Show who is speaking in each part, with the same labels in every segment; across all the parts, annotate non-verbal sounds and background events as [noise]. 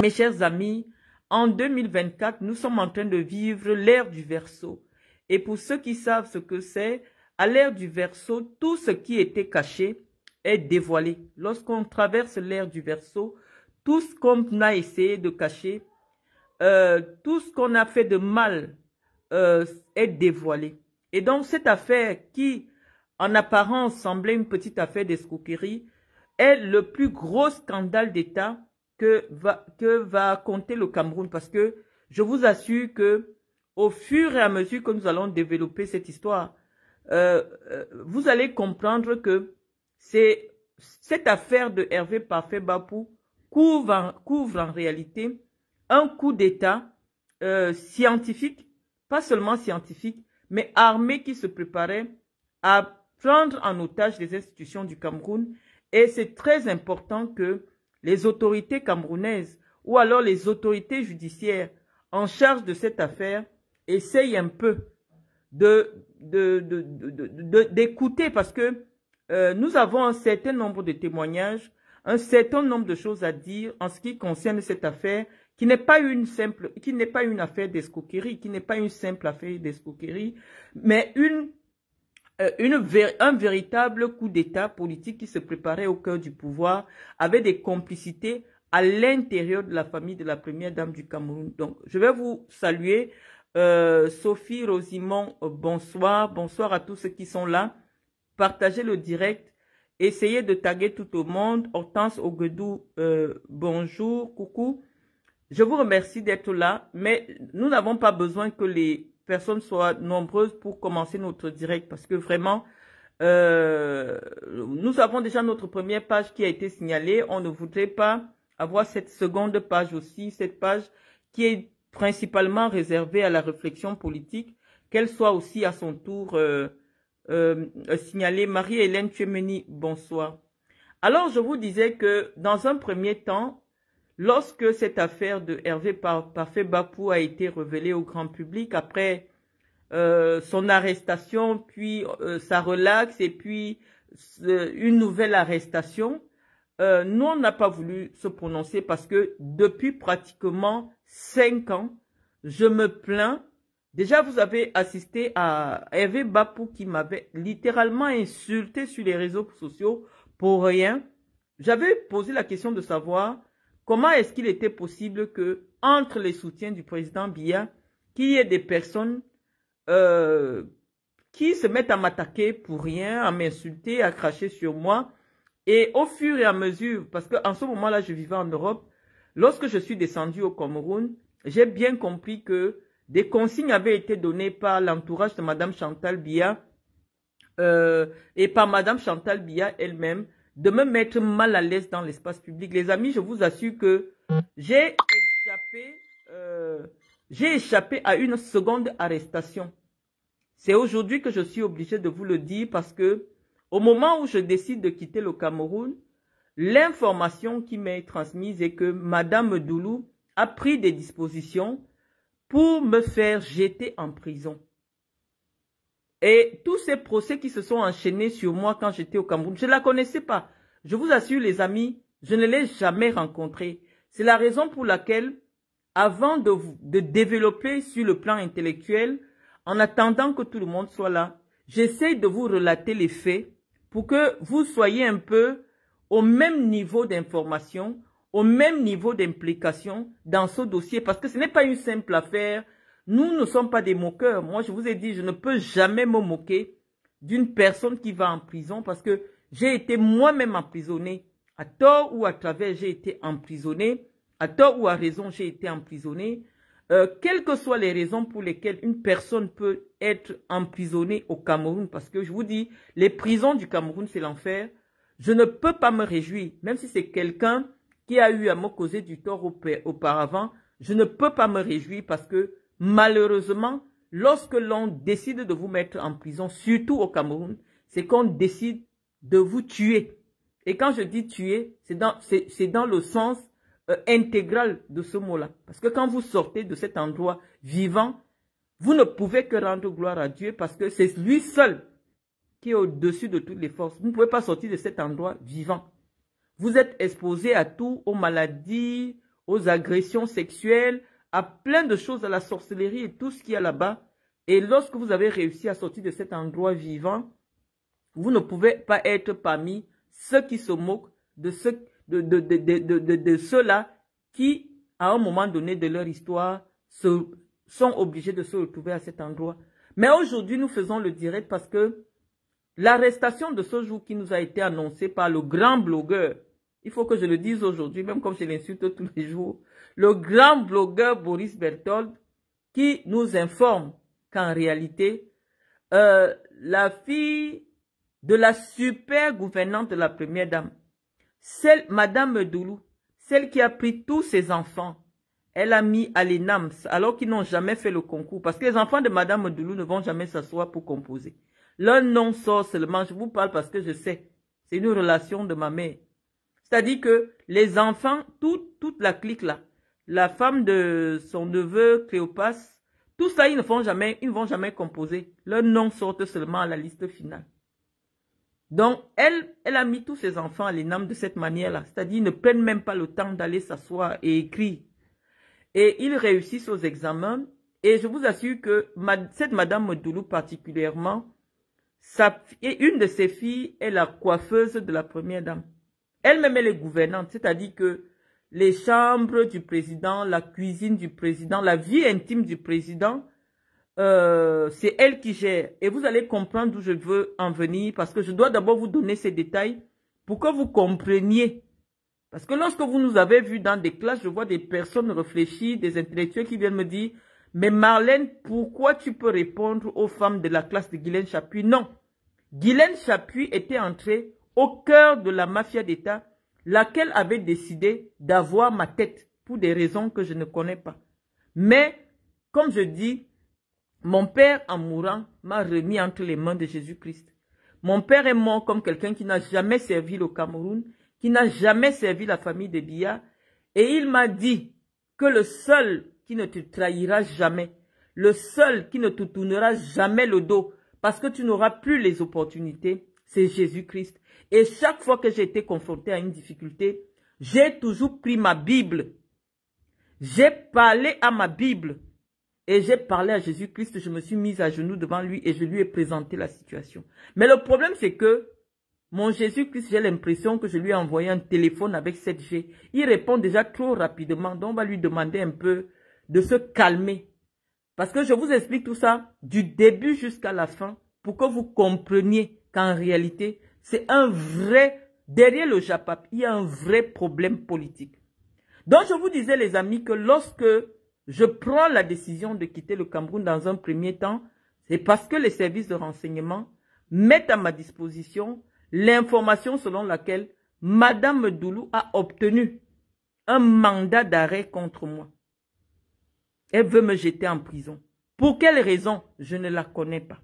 Speaker 1: Mes chers amis, en 2024, nous sommes en train de vivre l'ère du verso. Et pour ceux qui savent ce que c'est, à l'ère du verso, tout ce qui était caché est dévoilé. Lorsqu'on traverse l'ère du verso, tout ce qu'on a essayé de cacher, euh, tout ce qu'on a fait de mal euh, est dévoilé. Et donc cette affaire qui en apparence semblait une petite affaire d'escroquerie, est le plus gros scandale d'État que va, que va compter le Cameroun. Parce que je vous assure que au fur et à mesure que nous allons développer cette histoire, euh, euh, vous allez comprendre que c'est cette affaire de Hervé Parfait Bapou couvre en, couvre en réalité un coup d'État euh, scientifique, pas seulement scientifique, mais armé qui se préparait à prendre en otage les institutions du Cameroun et c'est très important que les autorités camerounaises ou alors les autorités judiciaires en charge de cette affaire essayent un peu d'écouter de, de, parce que euh, nous avons un certain nombre de témoignages, un certain nombre de choses à dire en ce qui concerne cette affaire qui n'est pas une simple, qui n'est pas une affaire d'escoquerie, qui n'est pas une simple affaire d'escoquerie, mais une euh, un véritable coup d'État politique qui se préparait au cœur du pouvoir avait des complicités à l'intérieur de la famille de la première dame du Cameroun. Donc, je vais vous saluer. Euh, Sophie Rosimond, euh, bonsoir. Bonsoir à tous ceux qui sont là. Partagez le direct. Essayez de taguer tout le monde. Hortense Ogedou, bonjour, coucou. Je vous remercie d'être là, mais nous n'avons pas besoin que les personnes soient nombreuses pour commencer notre direct parce que vraiment, euh, nous avons déjà notre première page qui a été signalée. On ne voudrait pas avoir cette seconde page aussi, cette page qui est principalement réservée à la réflexion politique, qu'elle soit aussi à son tour euh, euh, signalée. Marie-Hélène Thiemeni, bonsoir. Alors, je vous disais que dans un premier temps, Lorsque cette affaire de Hervé Parfait Bapou a été révélée au grand public après euh, son arrestation, puis euh, sa relaxe et puis une nouvelle arrestation, euh, nous on n'a pas voulu se prononcer parce que depuis pratiquement cinq ans, je me plains. Déjà, vous avez assisté à Hervé Bapou qui m'avait littéralement insulté sur les réseaux sociaux pour rien. J'avais posé la question de savoir Comment est-ce qu'il était possible que, entre les soutiens du président Biya, qu'il y ait des personnes euh, qui se mettent à m'attaquer pour rien, à m'insulter, à cracher sur moi Et au fur et à mesure, parce qu'en ce moment-là, je vivais en Europe, lorsque je suis descendu au Cameroun, j'ai bien compris que des consignes avaient été données par l'entourage de Madame Chantal Biya euh, et par Madame Chantal Biya elle-même de me mettre mal à l'aise dans l'espace public. Les amis, je vous assure que j'ai échappé, euh, j'ai échappé à une seconde arrestation. C'est aujourd'hui que je suis obligé de vous le dire parce que au moment où je décide de quitter le Cameroun, l'information qui m'est transmise est que Madame Doulou a pris des dispositions pour me faire jeter en prison. Et tous ces procès qui se sont enchaînés sur moi quand j'étais au Cameroun, je ne la connaissais pas. Je vous assure, les amis, je ne l'ai jamais rencontrée. C'est la raison pour laquelle, avant de, de développer sur le plan intellectuel, en attendant que tout le monde soit là, j'essaie de vous relater les faits pour que vous soyez un peu au même niveau d'information, au même niveau d'implication dans ce dossier, parce que ce n'est pas une simple affaire nous ne sommes pas des moqueurs. Moi, je vous ai dit, je ne peux jamais me moquer d'une personne qui va en prison parce que j'ai été moi-même emprisonné. À tort ou à travers, j'ai été emprisonné. À tort ou à raison, j'ai été emprisonné. Euh, quelles que soient les raisons pour lesquelles une personne peut être emprisonnée au Cameroun, parce que je vous dis, les prisons du Cameroun, c'est l'enfer. Je ne peux pas me réjouir, même si c'est quelqu'un qui a eu à me causer du tort auparavant, je ne peux pas me réjouir parce que Malheureusement, lorsque l'on décide de vous mettre en prison, surtout au Cameroun, c'est qu'on décide de vous tuer. Et quand je dis tuer, c'est dans, le sens euh, intégral de ce mot-là. Parce que quand vous sortez de cet endroit vivant, vous ne pouvez que rendre gloire à Dieu parce que c'est lui seul qui est au-dessus de toutes les forces. Vous ne pouvez pas sortir de cet endroit vivant. Vous êtes exposé à tout, aux maladies, aux agressions sexuelles, à plein de choses, à la sorcellerie et tout ce qu'il y a là-bas. Et lorsque vous avez réussi à sortir de cet endroit vivant, vous ne pouvez pas être parmi ceux qui se moquent de ceux, de, ceux-là qui, à un moment donné de leur histoire, sont obligés de se retrouver à cet endroit. Mais aujourd'hui, nous faisons le direct parce que l'arrestation de ce jour qui nous a été annoncée par le grand blogueur, il faut que je le dise aujourd'hui, même comme je l'insulte tous les jours, le grand blogueur Boris Berthold qui nous informe qu'en réalité, euh, la fille de la super gouvernante de la première dame, celle, Madame Doulou, celle qui a pris tous ses enfants, elle a mis à l'ENAMS, alors qu'ils n'ont jamais fait le concours, parce que les enfants de Madame Doulou ne vont jamais s'asseoir pour composer. Leur nom sort seulement, je vous parle parce que je sais, c'est une relation de ma mère. C'est-à-dire que les enfants, toute la clique là, la femme de son neveu Cléopas, tout ça, ils ne font jamais, ils ne vont jamais composer. Leur nom sort seulement à la liste finale. Donc, elle, elle a mis tous ses enfants à l'énorme de cette manière-là. C'est-à-dire, ils ne prennent même pas le temps d'aller s'asseoir et écrire. Et ils réussissent aux examens. Et je vous assure que cette Madame Modoulou particulièrement, sa, et une de ses filles est la coiffeuse de la première dame. Elle-même, elle est c'est-à-dire que les chambres du président, la cuisine du président, la vie intime du président, euh, c'est elle qui gère. Et vous allez comprendre d'où je veux en venir parce que je dois d'abord vous donner ces détails pour que vous compreniez. Parce que lorsque vous nous avez vus dans des classes, je vois des personnes réfléchies, des intellectuels qui viennent me dire « Mais Marlène, pourquoi tu peux répondre aux femmes de la classe de Guylaine Chapuis ?» Non. Guylaine Chapuis était entrée au cœur de la mafia d'État laquelle avait décidé d'avoir ma tête pour des raisons que je ne connais pas. Mais, comme je dis, mon père, en mourant, m'a remis entre les mains de Jésus-Christ. Mon père est mort comme quelqu'un qui n'a jamais servi le Cameroun, qui n'a jamais servi la famille de Bia, et il m'a dit que le seul qui ne te trahira jamais, le seul qui ne te tournera jamais le dos, parce que tu n'auras plus les opportunités, c'est Jésus-Christ. Et chaque fois que j'ai été confronté à une difficulté, j'ai toujours pris ma Bible. J'ai parlé à ma Bible. Et j'ai parlé à Jésus-Christ, je me suis mise à genoux devant lui et je lui ai présenté la situation. Mais le problème, c'est que mon Jésus-Christ, j'ai l'impression que je lui ai envoyé un téléphone avec 7G. Il répond déjà trop rapidement, donc on va lui demander un peu de se calmer. Parce que je vous explique tout ça du début jusqu'à la fin pour que vous compreniez qu'en réalité, c'est un vrai... Derrière le JAPAP, il y a un vrai problème politique. Donc, je vous disais, les amis, que lorsque je prends la décision de quitter le Cameroun dans un premier temps, c'est parce que les services de renseignement mettent à ma disposition l'information selon laquelle Madame Doulou a obtenu un mandat d'arrêt contre moi. Elle veut me jeter en prison. Pour quelle raison Je ne la connais pas.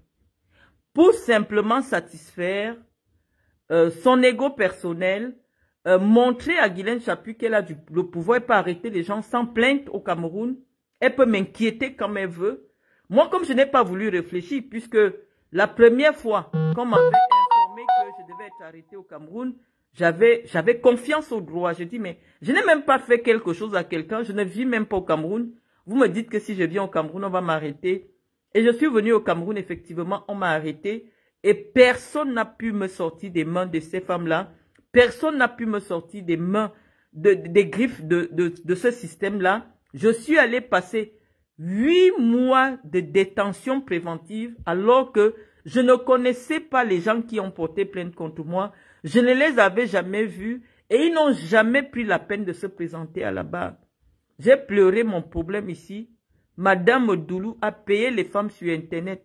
Speaker 1: Pour simplement satisfaire euh, son ego personnel, euh, montrer à Guylaine Chapu qu'elle a du, le pouvoir et pas arrêter les gens sans plainte au Cameroun. Elle peut m'inquiéter comme elle veut. Moi, comme je n'ai pas voulu réfléchir, puisque la première fois qu'on m'avait informé que je devais être arrêté au Cameroun, j'avais, j'avais confiance au droit. Je dis, mais je n'ai même pas fait quelque chose à quelqu'un. Je ne vis même pas au Cameroun. Vous me dites que si je viens au Cameroun, on va m'arrêter. Et je suis venu au Cameroun, effectivement, on m'a arrêté. Et personne n'a pu me sortir des mains de ces femmes-là. Personne n'a pu me sortir des mains, des griffes de, ce système-là. Je suis allé passer huit mois de détention préventive alors que je ne connaissais pas les gens qui ont porté plainte contre moi. Je ne les avais jamais vus et ils n'ont jamais pris la peine de se présenter à la barre. J'ai pleuré mon problème ici. Madame Doulou a payé les femmes sur Internet,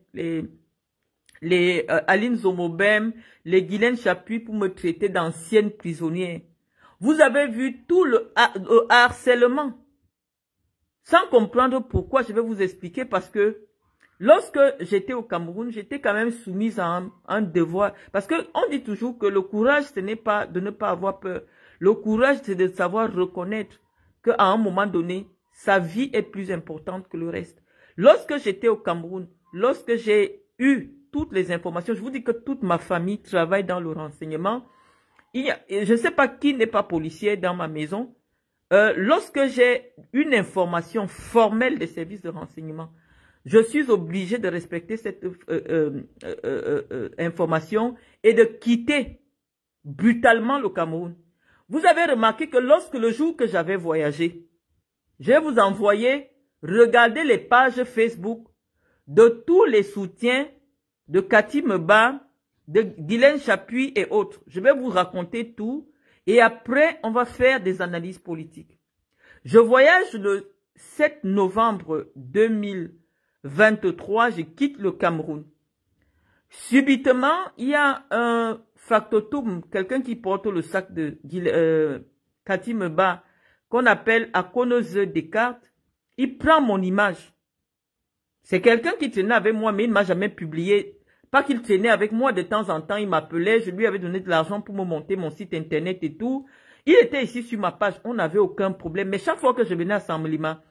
Speaker 1: les euh, Aline Zomobem, les Guylaine Chapuis pour me traiter d'ancienne prisonnière. Vous avez vu tout le, harcèlement. Sans comprendre pourquoi, je vais vous expliquer parce que lorsque j'étais au Cameroun, j'étais quand même soumise à un, devoir. Parce que on dit toujours que le courage, ce n'est pas de ne pas avoir peur. Le courage, c'est de savoir reconnaître qu'à un moment donné, sa vie est plus importante que le reste. Lorsque j'étais au Cameroun, lorsque j'ai eu toutes les informations. Je vous dis que toute ma famille travaille dans le renseignement. Il je ne sais pas qui n'est pas policier dans ma maison. Euh, lorsque j'ai une information formelle des services de renseignement, je suis obligé de respecter cette euh, euh, information et de quitter brutalement le Cameroun. Vous avez remarqué que lorsque le jour que j'avais voyagé, je vous envoyais regarder les pages Facebook de tous les soutiens de Cathy Meba, de Guylaine Chapuis et autres. Je vais vous raconter tout et après, on va faire des analyses politiques. Je voyage le 7 novembre 2023, je quitte le Cameroun. Subitement, il y a un factotum, quelqu'un qui porte le sac de euh, Cathy Meba, qu'on appelle Akonoze Descartes. Il prend mon image. C'est quelqu'un qui tenait avec moi, mais il ne m'a jamais publié pas qu'il traînait avec moi de temps en temps, il m'appelait, je lui avais donné de l'argent pour me monter mon site internet et tout. Il était ici sur ma page, on n'avait aucun problème. Mais chaque fois que je venais à Samlima,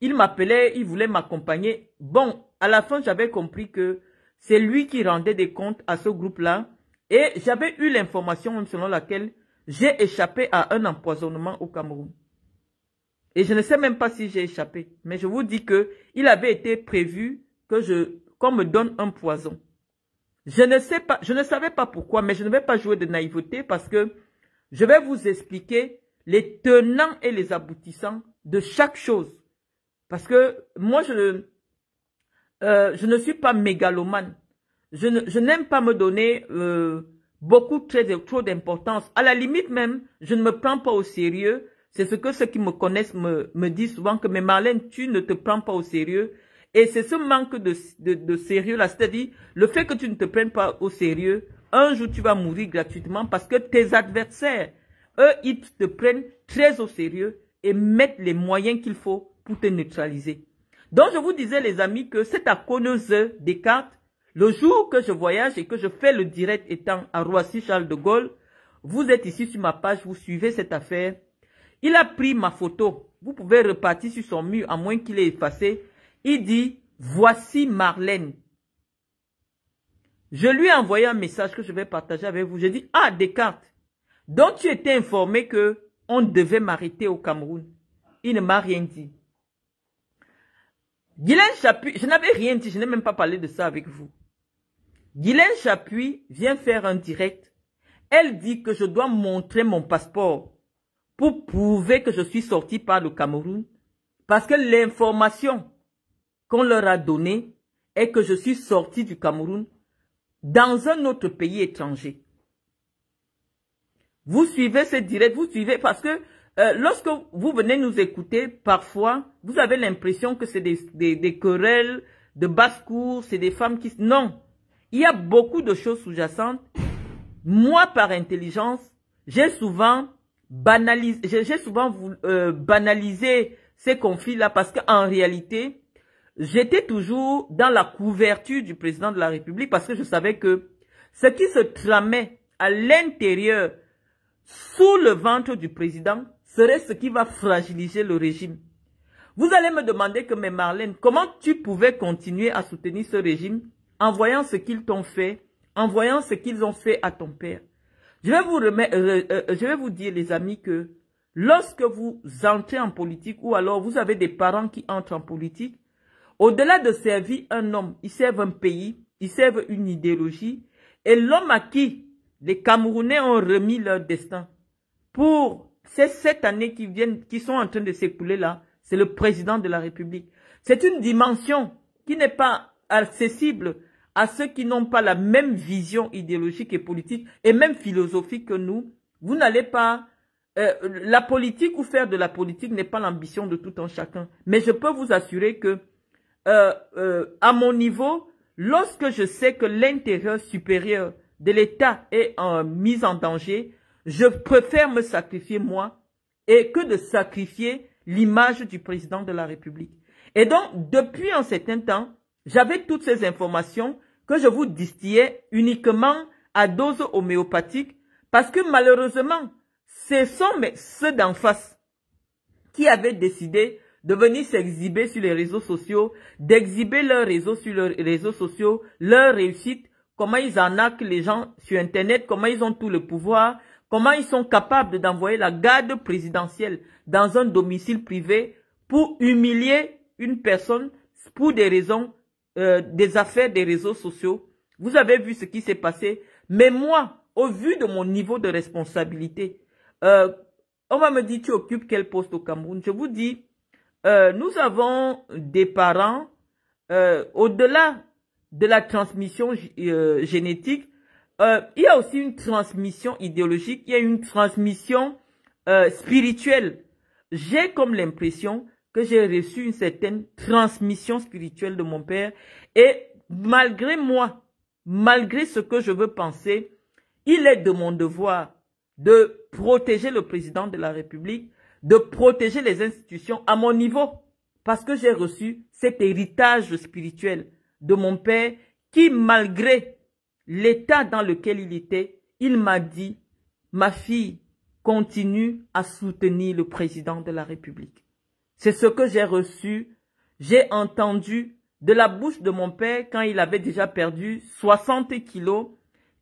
Speaker 1: il m'appelait, il voulait m'accompagner. Bon, à la fin, j'avais compris que c'est lui qui rendait des comptes à ce groupe-là. Et j'avais eu l'information selon laquelle j'ai échappé à un empoisonnement au Cameroun. Et je ne sais même pas si j'ai échappé. Mais je vous dis que il avait été prévu que je, qu'on me donne un poison. Je ne sais pas, je ne savais pas pourquoi, mais je ne vais pas jouer de naïveté parce que je vais vous expliquer les tenants et les aboutissants de chaque chose. Parce que moi, je, euh, ne suis pas mégalomane. Je n'aime pas me donner euh, beaucoup très, trop d'importance. À la limite même, je ne me prends pas au sérieux. C'est ce que ceux qui me connaissent me, me disent souvent que, mais Marlène, tu ne te prends pas au sérieux. Et c'est ce manque de, sérieux-là, c'est-à-dire le fait que tu ne te prennes pas au sérieux, un jour tu vas mourir gratuitement parce que tes adversaires, eux, ils te prennent très au sérieux et mettent les moyens qu'il faut pour te neutraliser. Donc je vous disais les amis que c'est à Conneuse des cartes, le jour que je voyage et que je fais le direct étant à Roissy Charles de Gaulle, vous êtes ici sur ma page, vous suivez cette affaire. Il a pris ma photo. Vous pouvez repartir sur son mur à moins qu'il ait effacé il dit, voici Marlène. Je lui ai envoyé un message que je vais partager avec vous. Je dis, ah, Descartes, dont tu étais informé que on devait m'arrêter au Cameroun. Il ne m'a rien dit. Guylaine Chapuis, je n'avais rien dit, je n'ai même pas parlé de ça avec vous. Guylaine Chapuis vient faire un direct. Elle dit que je dois montrer mon passeport pour prouver que je suis sorti par le Cameroun. Parce que l'information qu'on leur a donné et que je suis sorti du Cameroun dans un autre pays étranger. Vous suivez ce direct, vous suivez parce que euh, lorsque vous venez nous écouter, parfois, vous avez l'impression que c'est des, querelles de basse-cour, c'est des femmes qui... Non, il y a beaucoup de choses sous-jacentes. Moi, par intelligence, j'ai souvent banalisé, j'ai souvent euh, banalisé ces conflits-là parce qu'en réalité, J'étais toujours dans la couverture du président de la République parce que je savais que ce qui se tramait à l'intérieur, sous le ventre du président, serait ce qui va fragiliser le régime. Vous allez me demander que, mes Marlène, comment tu pouvais continuer à soutenir ce régime en voyant ce qu'ils t'ont fait, en voyant ce qu'ils ont fait à ton père je vais, vous euh, euh, je vais vous dire, les amis, que lorsque vous entrez en politique ou alors vous avez des parents qui entrent en politique, au-delà de servir un homme, ils servent un pays, ils servent une idéologie. Et l'homme à qui les Camerounais ont remis leur destin pour ces sept années qui viennent, qui sont en train de s'écouler là, c'est le président de la République. C'est une dimension qui n'est pas accessible à ceux qui n'ont pas la même vision idéologique et politique et même philosophique que nous. Vous n'allez pas... Euh, la politique ou faire de la politique n'est pas l'ambition de tout un chacun. Mais je peux vous assurer que euh, euh, à mon niveau, lorsque je sais que l'intérêt supérieur de l'État est mis en danger, je préfère me sacrifier moi et que de sacrifier l'image du président de la République. Et donc, depuis un certain temps, j'avais toutes ces informations que je vous distillais uniquement à dose homéopathique parce que malheureusement, ce sont ceux d'en face qui avaient décidé de venir s'exhiber sur les réseaux sociaux, d'exhiber leurs réseaux sur les réseaux sociaux, leur réussite, comment ils arnaquent les gens sur Internet, comment ils ont tout le pouvoir, comment ils sont capables d'envoyer la garde présidentielle dans un domicile privé pour humilier une personne pour des raisons, euh, des affaires des réseaux sociaux. Vous avez vu ce qui s'est passé. Mais moi, au vu de mon niveau de responsabilité, euh, on va me dire, tu occupes quel poste au Cameroun Je vous dis, euh, nous avons des parents, euh, au-delà de la transmission euh, génétique, il y a aussi une transmission idéologique, il y a une transmission spirituelle. J'ai comme l'impression que j'ai reçu une certaine transmission spirituelle de mon père et malgré moi, malgré ce que je veux penser, il est de mon devoir de protéger le président de la République de protéger les institutions à mon niveau parce que j'ai reçu cet héritage spirituel de mon père qui, malgré l'état dans lequel il était, il m'a dit, ma fille, continue à soutenir le président de la République. C'est ce que j'ai reçu, j'ai entendu de la bouche de mon père quand il avait déjà perdu 60 kilos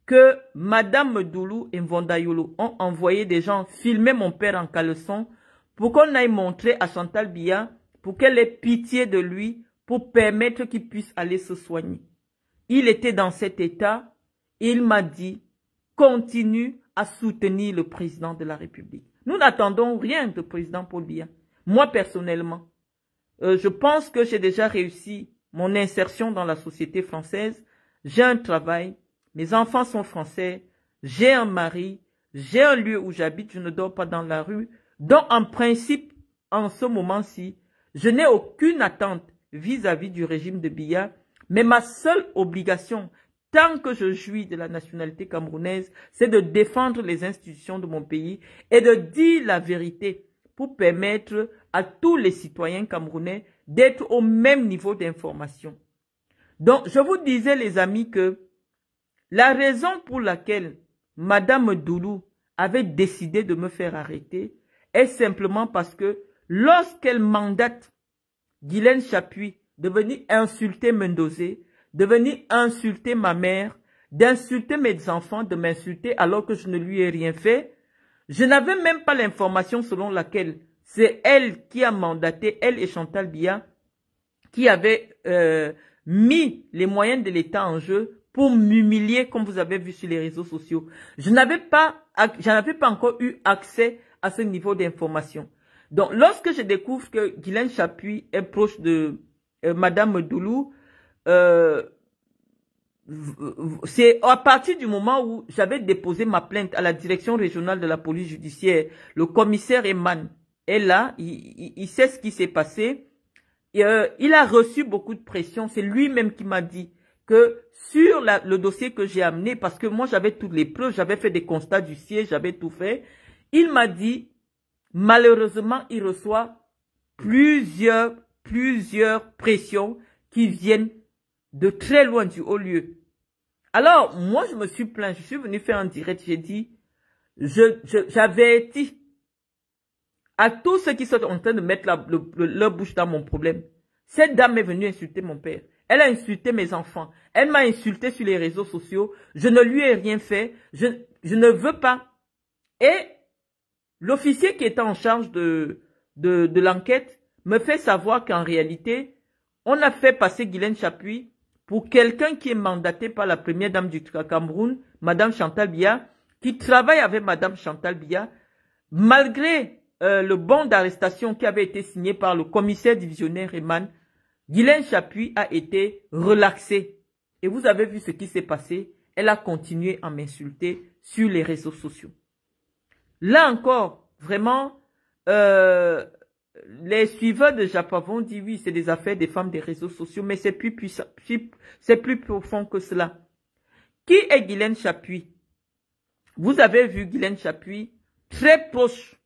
Speaker 1: que Madame Doulou et Mvondayolo ont envoyé des gens filmer mon père en caleçon pour qu'on aille montrer à Chantal Biya, pour qu'elle ait pitié de lui, pour permettre qu'il puisse aller se soigner. Il était dans cet état il m'a dit, continue à soutenir le président de la République. Nous n'attendons rien de président Paul Biya. Moi, personnellement, euh, je pense que j'ai déjà réussi mon insertion dans la société française. J'ai un travail, mes enfants sont français, j'ai un mari, j'ai un lieu où j'habite, je ne dors pas dans la rue, donc en principe, en ce moment-ci, je n'ai aucune attente vis-à-vis du régime de Biya, mais ma seule obligation, tant que je jouis de la nationalité camerounaise, c'est de défendre les institutions de mon pays et de dire la vérité pour permettre à tous les citoyens camerounais d'être au même niveau d'information. Donc, je vous disais, les amis, que la raison pour laquelle Mme Doulou avait décidé de me faire arrêter, est simplement parce que lorsqu'elle mandate Guylaine Chapuis de venir insulter Mendozé, de venir insulter ma mère, d'insulter mes enfants, de m'insulter alors que je ne lui ai rien fait, je n'avais même pas l'information selon laquelle c'est elle qui a mandaté, elle et Chantal Bia, qui avait euh, mis les moyens de l'État en jeu pour m'humilier, comme vous avez vu sur les réseaux sociaux. Je n'avais pas, je n'avais pas encore eu accès à ce niveau d'information. Donc, lorsque je découvre que Guylaine Chapuis est proche de euh, Madame Doulou, euh, c'est à partir du moment où j'avais déposé ma plainte à la direction régionale de la police judiciaire, le commissaire Eman est là, il, sait ce qui s'est passé, Et, euh, il a reçu beaucoup de pression, c'est lui-même qui m'a dit que sur le dossier que j'ai amené, parce que moi j'avais toutes les preuves, j'avais fait des constats du siège, j'avais tout fait, il m'a dit, malheureusement, il reçoit plusieurs, plusieurs pressions qui viennent de très loin du haut lieu. Alors, moi, je me suis plaint, je suis venu faire un direct, j'ai dit, je, dit à tous ceux qui sont en train de mettre leur bouche dans mon problème. Cette dame est venue insulter mon père. Elle a insulté mes enfants. Elle m'a insulté sur les réseaux sociaux. Je ne lui ai rien fait. Je, je ne veux pas. Et L'officier qui était en charge de, de, l'enquête me fait savoir qu'en réalité, on a fait passer Guylaine Chapuis pour quelqu'un qui est mandaté par la première dame du Cameroun, Madame Chantal Biya, qui travaille avec Madame Chantal Biya, malgré euh, le bon d'arrestation qui avait été signé par le commissaire divisionnaire Eman, Guylaine Chapuis a été relaxée. Et vous avez vu ce qui s'est passé. Elle a continué à m'insulter sur les réseaux sociaux. Là encore, vraiment, euh, les suiveurs de Japon vont dire oui, c'est des affaires des femmes des réseaux sociaux, mais c'est plus c'est plus profond que cela. Qui est Guylaine Chapuis Vous avez vu Guylaine Chapuis très proche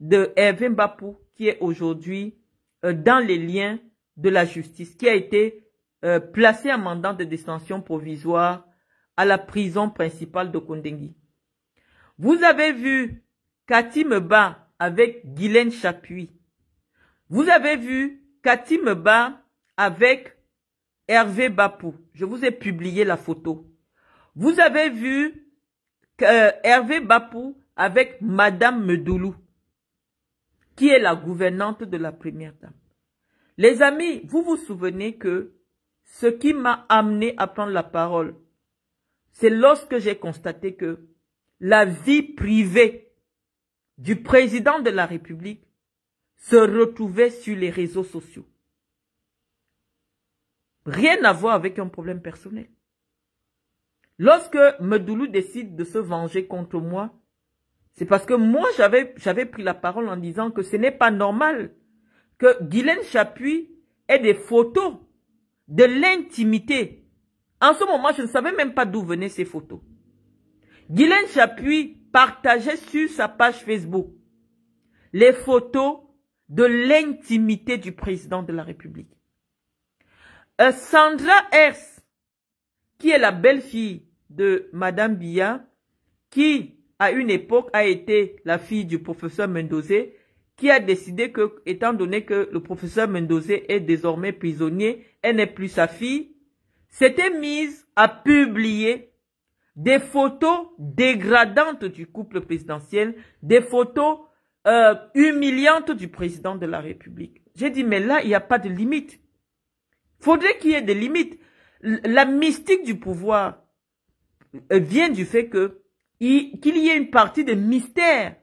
Speaker 1: de Hervé Mbapou, qui est aujourd'hui euh, dans les liens de la justice, qui a été placée euh, placé en mandat de détention provisoire à la prison principale de Kondengi. Vous avez vu Cathy me avec Guylaine Chapuis. Vous avez vu Cathy me avec Hervé Bapou. Je vous ai publié la photo. Vous avez vu euh, Hervé Bapou avec Madame Medoulou, qui est la gouvernante de la première dame. Les amis, vous vous souvenez que ce qui m'a amené à prendre la parole, c'est lorsque j'ai constaté que la vie privée du président de la République se retrouvait sur les réseaux sociaux. Rien à voir avec un problème personnel. Lorsque Medoulou décide de se venger contre moi, c'est parce que moi, j'avais pris la parole en disant que ce n'est pas normal que Guylaine Chapuis ait des photos de l'intimité. En ce moment, je ne savais même pas d'où venaient ces photos. Guylaine Chapuis partageait sur sa page Facebook les photos de l'intimité du président de la République. Euh, Sandra Hers, qui est la belle-fille de Madame Bia, qui à une époque a été la fille du professeur Mendozé, qui a décidé que, étant donné que le professeur Mendozé est désormais prisonnier, elle n'est plus sa fille, s'était mise à publier des photos dégradantes du couple présidentiel, des photos euh, humiliantes du président de la République. J'ai dit, mais là, il n'y a pas de limite. Faudrait qu'il y ait des limites. La mystique du pouvoir euh, vient du fait que qu'il y ait une partie de mystère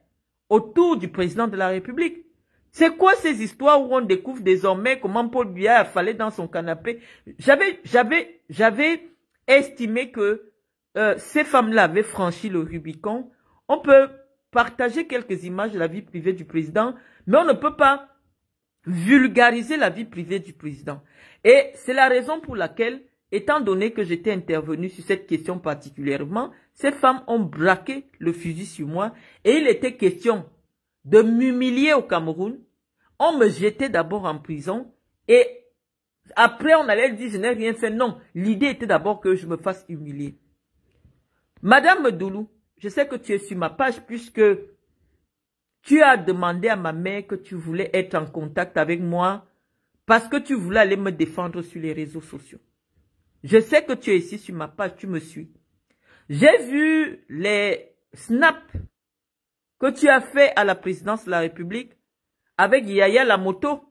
Speaker 1: autour du président de la République. C'est quoi ces histoires où on découvre désormais comment Paul Biya a fallu dans son canapé J'avais, j'avais, j'avais estimé que euh, ces femmes-là avaient franchi le Rubicon. On peut partager quelques images de la vie privée du président, mais on ne peut pas vulgariser la vie privée du président. Et c'est la raison pour laquelle, étant donné que j'étais intervenu sur cette question particulièrement, ces femmes ont braqué le fusil sur moi et il était question de m'humilier au Cameroun. On me jetait d'abord en prison et après on allait dire je n'ai rien fait. Non, l'idée était d'abord que je me fasse humilier. Madame Doulou, je sais que tu es sur ma page puisque tu as demandé à ma mère que tu voulais être en contact avec moi parce que tu voulais aller me défendre sur les réseaux sociaux. Je sais que tu es ici sur ma page, tu me suis. J'ai vu les snaps que tu as fait à la présidence de la République avec Yaya Lamoto.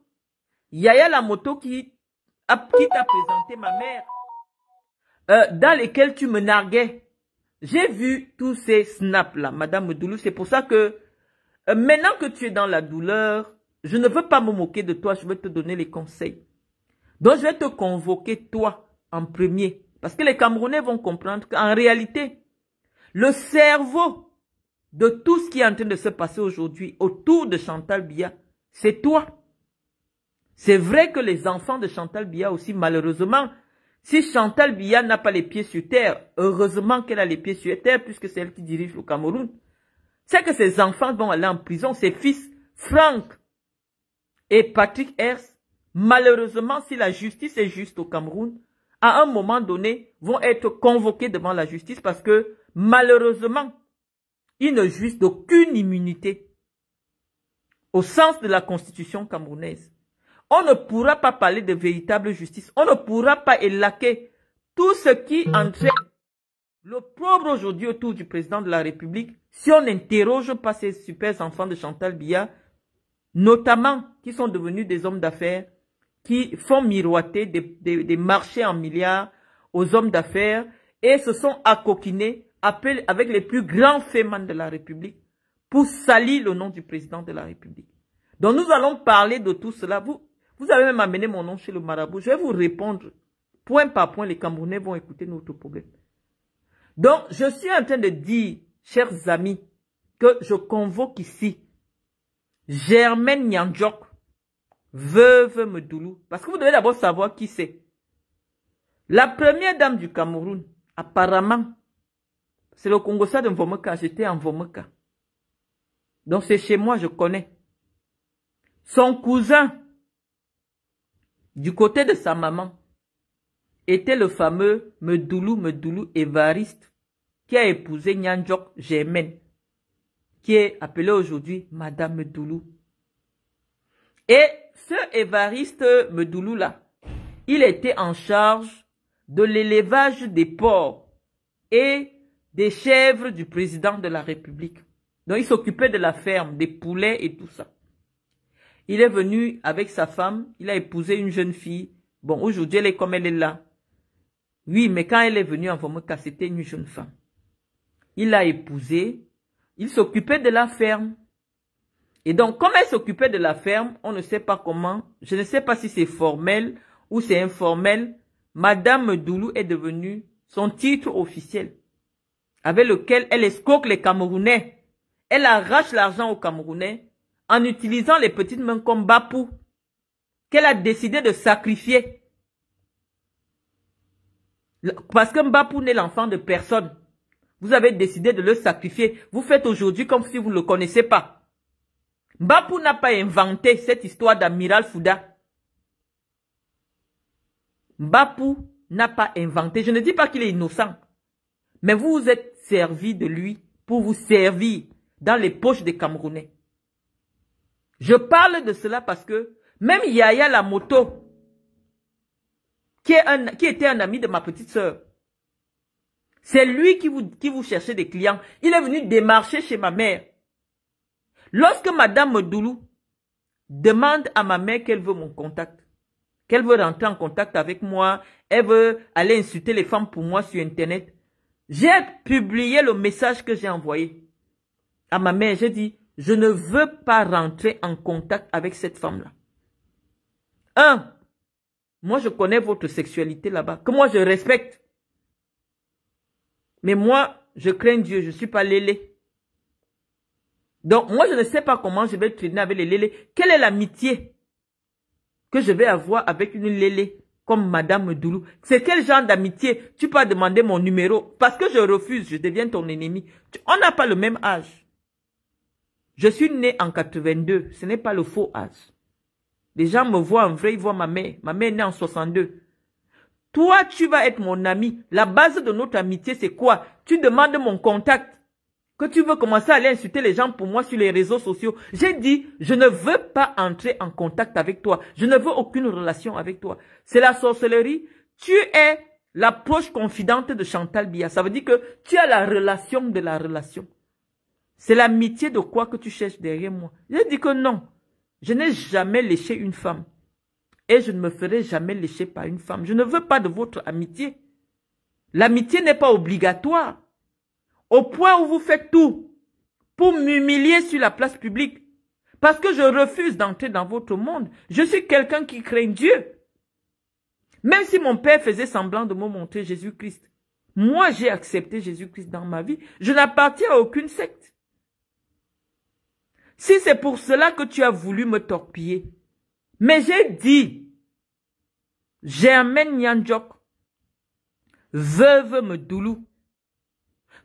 Speaker 1: Yaya Lamoto qui, qui t'a présenté ma mère, euh, dans lesquels tu me narguais. J'ai vu tous ces snaps là, Madame Doulou. C'est pour ça que euh, maintenant que tu es dans la douleur, je ne veux pas me moquer de toi. Je veux te donner les conseils. Donc je vais te convoquer toi en premier. Parce que les Camerounais vont comprendre qu'en réalité, le cerveau de tout ce qui est en train de se passer aujourd'hui autour de Chantal Bia, c'est toi. C'est vrai que les enfants de Chantal Bia aussi, malheureusement, si Chantal Biya n'a pas les pieds sur terre, heureusement qu'elle a les pieds sur terre puisque c'est elle qui dirige le Cameroun. C'est que ses enfants vont aller en prison, ses fils, Franck et Patrick Hers, malheureusement, si la justice est juste au Cameroun, à un moment donné, vont être convoqués devant la justice parce que, malheureusement, ils ne jouissent d'aucune immunité au sens de la constitution camerounaise on ne pourra pas parler de véritable justice. On ne pourra pas élaquer tout ce qui entraîne pauvre aujourd'hui autour du président de la République si on n'interroge pas ces super enfants de Chantal Biya, notamment qui sont devenus des hommes d'affaires, qui font miroiter des, marchés en milliards aux hommes d'affaires et se sont accoquinés avec les plus grands fémans de la République pour salir le nom du président de la République. Donc nous allons parler de tout cela. Vous, vous avez même amené mon nom chez le marabout. Je vais vous répondre. Point par point, les Camerounais vont écouter notre problème. Donc, je suis en train de dire, chers amis, que je convoque ici Germaine Nyandjok, veuve Medoulou. Parce que vous devez d'abord savoir qui c'est. La première dame du Cameroun, apparemment, c'est le Congossa de Mvomeka. J'étais en Vomoka. Donc c'est chez moi, je connais. Son cousin, du côté de sa maman, était le fameux Medoulou Medoulou Évariste qui a épousé Nyanjok Jemen, qui est appelé aujourd'hui Madame Medoulou. Et ce Évariste Medoulou là, il était en charge de l'élevage des porcs et des chèvres du président de la République. Donc il s'occupait de la ferme, des poulets et tout ça. Il est venu avec sa femme, il a épousé une jeune fille. Bon, aujourd'hui, elle est comme elle est là. Oui, mais quand elle est venue en Vomoka, c'était une jeune femme. Il l'a épousée, il s'occupait de la ferme. Et donc, comme elle s'occupait de la ferme, on ne sait pas comment, je ne sais pas si c'est formel ou c'est informel, Madame Doulou est devenue son titre officiel, avec lequel elle escroque les Camerounais. Elle arrache l'argent aux Camerounais en utilisant les petites mains comme Bapou, qu'elle a décidé de sacrifier. Parce que Mbapou n'est l'enfant de personne. Vous avez décidé de le sacrifier. Vous faites aujourd'hui comme si vous ne le connaissez pas. Mbapou n'a pas inventé cette histoire d'Amiral Fouda. Mbapou n'a pas inventé. Je ne dis pas qu'il est innocent. Mais vous vous êtes servi de lui pour vous servir dans les poches des Camerounais. Je parle de cela parce que même Yaya la moto, qui, était un ami de ma petite sœur, c'est lui qui vous, qui vous cherchait des clients. Il est venu démarcher chez ma mère. Lorsque Madame Doulou demande à ma mère qu'elle veut mon contact, qu'elle veut rentrer en contact avec moi, elle veut aller insulter les femmes pour moi sur Internet, j'ai publié le message que j'ai envoyé à ma mère. J'ai dit, je ne veux pas rentrer en contact avec cette femme-là. Un, moi je connais votre sexualité là-bas, que moi je respecte. Mais moi, je crains Dieu, je ne suis pas lélé. Donc moi, je ne sais pas comment je vais traîner avec les lélés. Quelle est l'amitié que je vais avoir avec une lélé comme Madame Doulou C'est quel genre d'amitié Tu peux demander mon numéro parce que je refuse, je deviens ton ennemi. On n'a pas le même âge. Je suis né en 82, ce n'est pas le faux âge. Les gens me voient en vrai, ils voient ma mère. Ma mère est née en 62. Toi, tu vas être mon ami. La base de notre amitié, c'est quoi Tu demandes mon contact. Que tu veux commencer à aller insulter les gens pour moi sur les réseaux sociaux. J'ai dit, je ne veux pas entrer en contact avec toi. Je ne veux aucune relation avec toi. C'est la sorcellerie. Tu es la proche confidente de Chantal Bia. Ça veut dire que tu as la relation de la relation. C'est l'amitié de quoi que tu cherches derrière moi. J'ai dit que non. Je n'ai jamais léché une femme. Et je ne me ferai jamais lécher par une femme. Je ne veux pas de votre amitié. L'amitié n'est pas obligatoire. Au point où vous faites tout pour m'humilier sur la place publique. Parce que je refuse d'entrer dans votre monde. Je suis quelqu'un qui craint Dieu. Même si mon père faisait semblant de me montrer Jésus-Christ. Moi, j'ai accepté Jésus-Christ dans ma vie. Je n'appartiens à aucune secte. Si c'est pour cela que tu as voulu me torpiller. Mais j'ai dit, Germaine Nyanjok, veuve me doulou.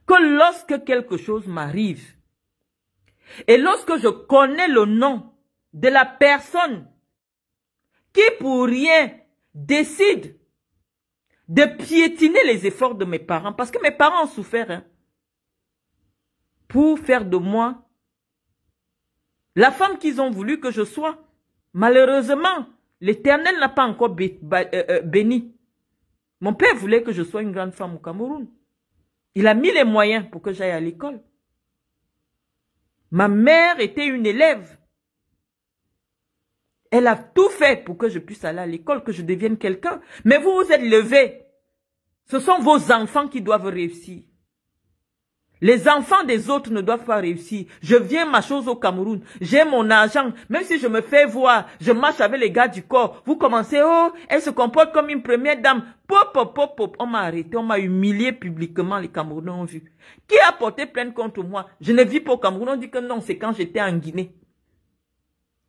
Speaker 1: que lorsque quelque chose m'arrive, et lorsque je connais le nom de la personne qui pour rien décide de piétiner les efforts de mes parents, parce que mes parents ont souffert, hein, pour faire de moi la femme qu'ils ont voulu que je sois. Malheureusement, l'Éternel n'a pas encore euh, euh, béni. Mon père voulait que je sois une grande femme au Cameroun. Il a mis les moyens pour que j'aille à l'école. Ma mère était une élève. Elle a tout fait pour que je puisse aller à l'école, que je devienne quelqu'un. Mais vous vous êtes levé. Ce sont vos enfants qui doivent réussir. Les enfants des autres ne doivent pas réussir. Je viens ma chose au Cameroun. J'ai mon argent. Même si je me fais voir, je marche avec les gars du corps. Vous commencez, oh, elle se comporte comme une première dame. Pop, pop, pop, pop. On m'a arrêté, on m'a humilié publiquement. Les Camerounais ont vu. Qui a porté plainte contre moi? Je ne vis pas au Cameroun. On dit que non, c'est quand j'étais en Guinée.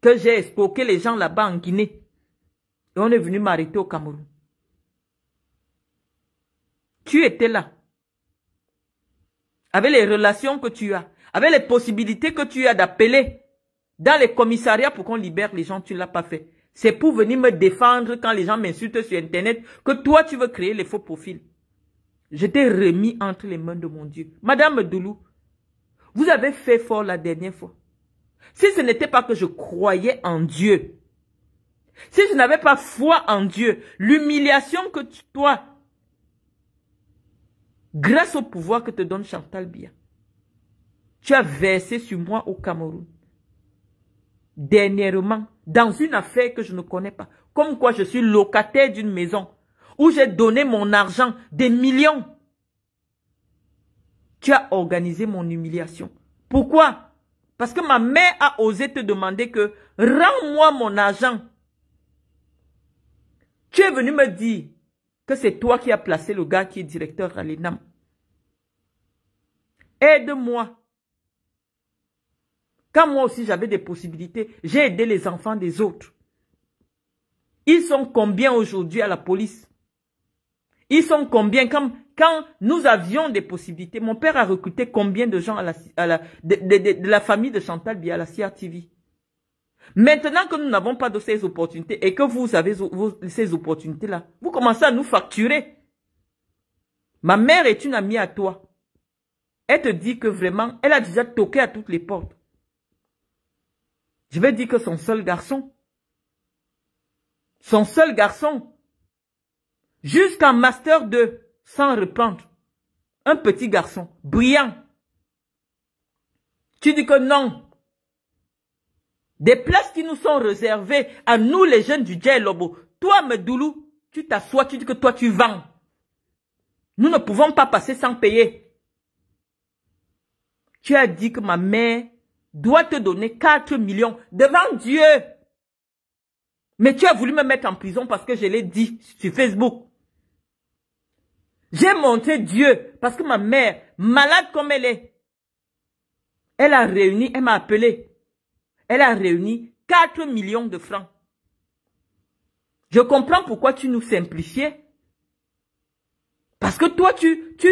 Speaker 1: Que j'ai escroqué les gens là-bas en Guinée. Et on est venu m'arrêter au Cameroun. Tu étais là avec les relations que tu as, avec les possibilités que tu as d'appeler dans les commissariats pour qu'on libère les gens, tu l'as pas fait. C'est pour venir me défendre quand les gens m'insultent sur Internet que toi, tu veux créer les faux profils. Je t'ai remis entre les mains de mon Dieu. Madame Doulou, vous avez fait fort la dernière fois. Si ce n'était pas que je croyais en Dieu, si je n'avais pas foi en Dieu, l'humiliation que tu, toi, grâce au pouvoir que te donne Chantal Bia, tu as versé sur moi au Cameroun. Dernièrement, dans une affaire que je ne connais pas, comme quoi je suis locataire d'une maison où j'ai donné mon argent, des millions. Tu as organisé mon humiliation. Pourquoi Parce que ma mère a osé te demander que rends-moi mon argent. Tu es venu me dire que c'est toi qui as placé le gars qui est directeur à l'ENAM. Aide-moi. Quand moi aussi j'avais des possibilités, j'ai aidé les enfants des autres. Ils sont combien aujourd'hui à la police Ils sont combien quand, quand nous avions des possibilités Mon père a recruté combien de gens à de, la famille de Chantal via à la CRTV Maintenant que nous n'avons pas de ces opportunités et que vous avez ces opportunités-là, vous commencez à nous facturer. Ma mère est une amie à toi. Elle te dit que vraiment, elle a déjà toqué à toutes les portes. Je vais dire que son seul garçon, son seul garçon, jusqu'en master 2, sans reprendre, un petit garçon, brillant. Tu dis que non, des places qui nous sont réservées à nous les jeunes du Lobo. Toi, Medoulou, tu t'assois, tu dis que toi tu vends. Nous ne pouvons pas passer sans payer. Tu as dit que ma mère doit te donner 4 millions devant Dieu. Mais tu as voulu me mettre en prison parce que je l'ai dit sur Facebook. J'ai montré Dieu parce que ma mère, malade comme elle est, elle a réuni, elle m'a appelé. Elle a réuni 4 millions de francs. Je comprends pourquoi tu nous simplifiais. Parce que toi, tu, tu,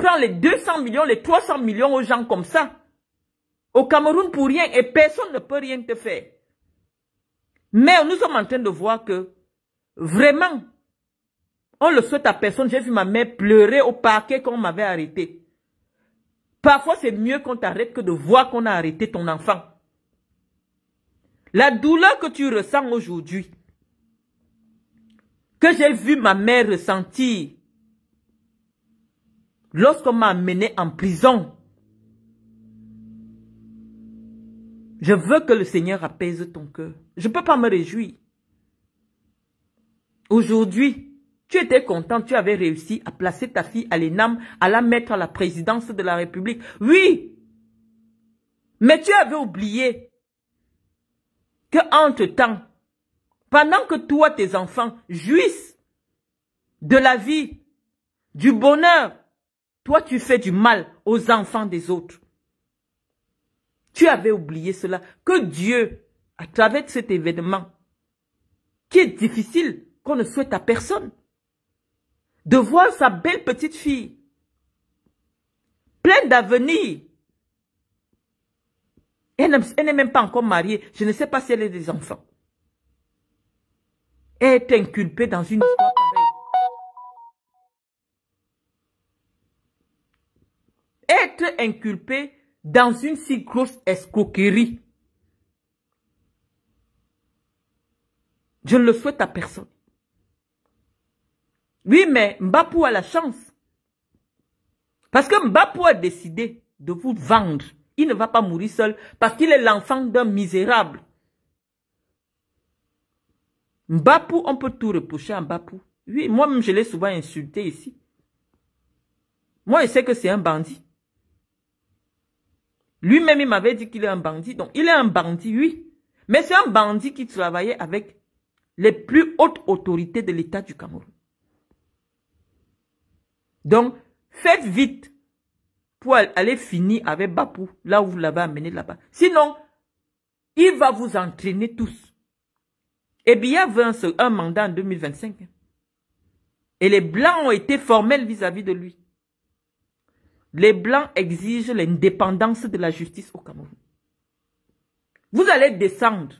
Speaker 1: prends les 200 millions, les 300 millions aux gens comme ça. Au Cameroun pour rien et personne ne peut rien te faire. Mais nous sommes en train de voir que vraiment, on le souhaite à personne. J'ai vu ma mère pleurer au parquet quand on m'avait arrêté. Parfois, c'est mieux qu'on t'arrête que de voir qu'on a arrêté ton enfant. La douleur que tu ressens aujourd'hui, que j'ai vu ma mère ressentir lorsqu'on m'a amené en prison, je veux que le Seigneur apaise ton cœur. Je ne peux pas me réjouir. Aujourd'hui, tu étais content, tu avais réussi à placer ta fille à l'ENAM, à la mettre à la présidence de la République. Oui, mais tu avais oublié que entre-temps, pendant que toi, tes enfants jouissent de la vie, du bonheur, toi, tu fais du mal aux enfants des autres. Tu avais oublié cela, que Dieu, à travers cet événement, qui est difficile, qu'on ne souhaite à personne, de voir sa belle petite fille, pleine d'avenir, elle n'est même pas encore mariée. Je ne sais pas si elle a des enfants. Être est inculpée dans une histoire pareille. Être inculpée dans une si grosse escroquerie. Je ne le souhaite à personne. Oui, mais Mbappou a la chance. Parce que Mbapou a décidé de vous vendre il ne va pas mourir seul parce qu'il est l'enfant d'un misérable. Mbappou, on peut tout reprocher à Mbappou. Oui, moi-même, je l'ai souvent insulté ici. Moi, je sais que c'est un bandit. Lui-même, il m'avait dit qu'il est un bandit. Donc, il est un bandit, oui. Mais c'est un bandit qui travaillait avec les plus hautes autorités de l'État du Cameroun. Donc, faites vite pour aller finir avec Bapou, là où vous l'avez amené là-bas. Sinon, il va vous entraîner tous. Et bien, il un, mandat en 2025. Hein. Et les Blancs ont été formels vis-à-vis -vis de lui. Les Blancs exigent l'indépendance de la justice au Cameroun. Vous allez descendre.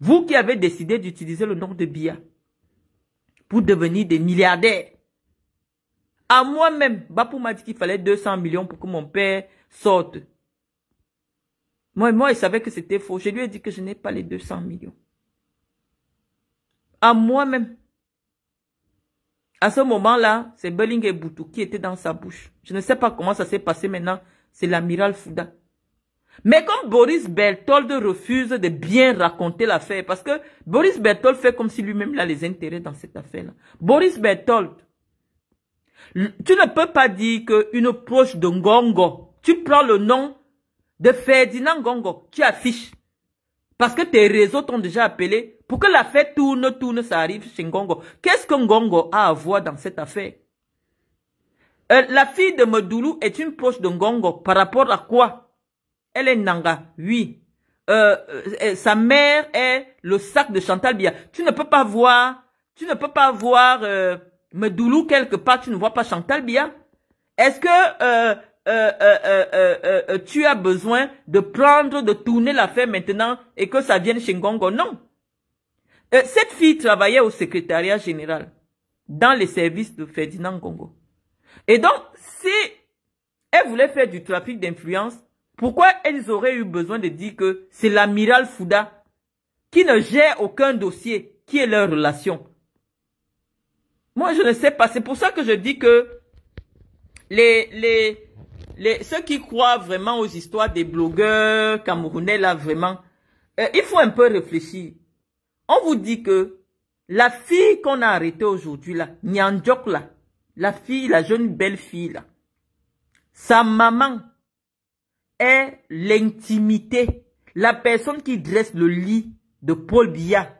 Speaker 1: Vous qui avez décidé d'utiliser le nom de Bia pour devenir des milliardaires. À moi-même, Bapou m'a dit qu'il fallait 200 millions pour que mon père sorte. Moi, moi, il savait que c'était faux. Je lui ai dit que je n'ai pas les 200 millions. À moi-même. À ce moment-là, c'est Belling et Boutou qui était dans sa bouche. Je ne sais pas comment ça s'est passé maintenant. C'est l'amiral Fouda. Mais comme Boris Berthold refuse de bien raconter l'affaire, parce que Boris Berthold fait comme si lui-même a les intérêts dans cette affaire-là. Boris Berthold, tu ne peux pas dire qu'une proche de Ngongo, tu prends le nom de Ferdinand gongo, tu affiches. Parce que tes réseaux t'ont déjà appelé pour que l'affaire tourne, tourne, ça arrive chez Ngongo. Qu'est-ce que gongo a à voir dans cette affaire euh, La fille de Medoulou est une proche de Ngongo par rapport à quoi Elle est Nanga, oui. Euh, euh, sa mère est le sac de Chantal Bia. Tu ne peux pas voir, tu ne peux pas voir Doulou, quelque part, tu ne vois pas Chantal Bia Est-ce que euh, euh, euh, tu as besoin de prendre, de tourner l'affaire maintenant et que ça vienne chez Ngongo Non. cette fille travaillait au secrétariat général, dans les services de Ferdinand Ngongo. Et donc, si elle voulait faire du trafic d'influence, pourquoi elles auraient eu besoin de dire que c'est l'amiral Fouda qui ne gère aucun dossier, qui est leur relation moi, je ne sais pas. C'est pour ça que je dis que les, les, les, ceux qui croient vraiment aux histoires des blogueurs camerounais, là, vraiment, euh, il faut un peu réfléchir. On vous dit que la fille qu'on a arrêtée aujourd'hui, là, Nyandjok, là, la fille, la jeune belle fille, là, sa maman est l'intimité, la personne qui dresse le lit de Paul Biya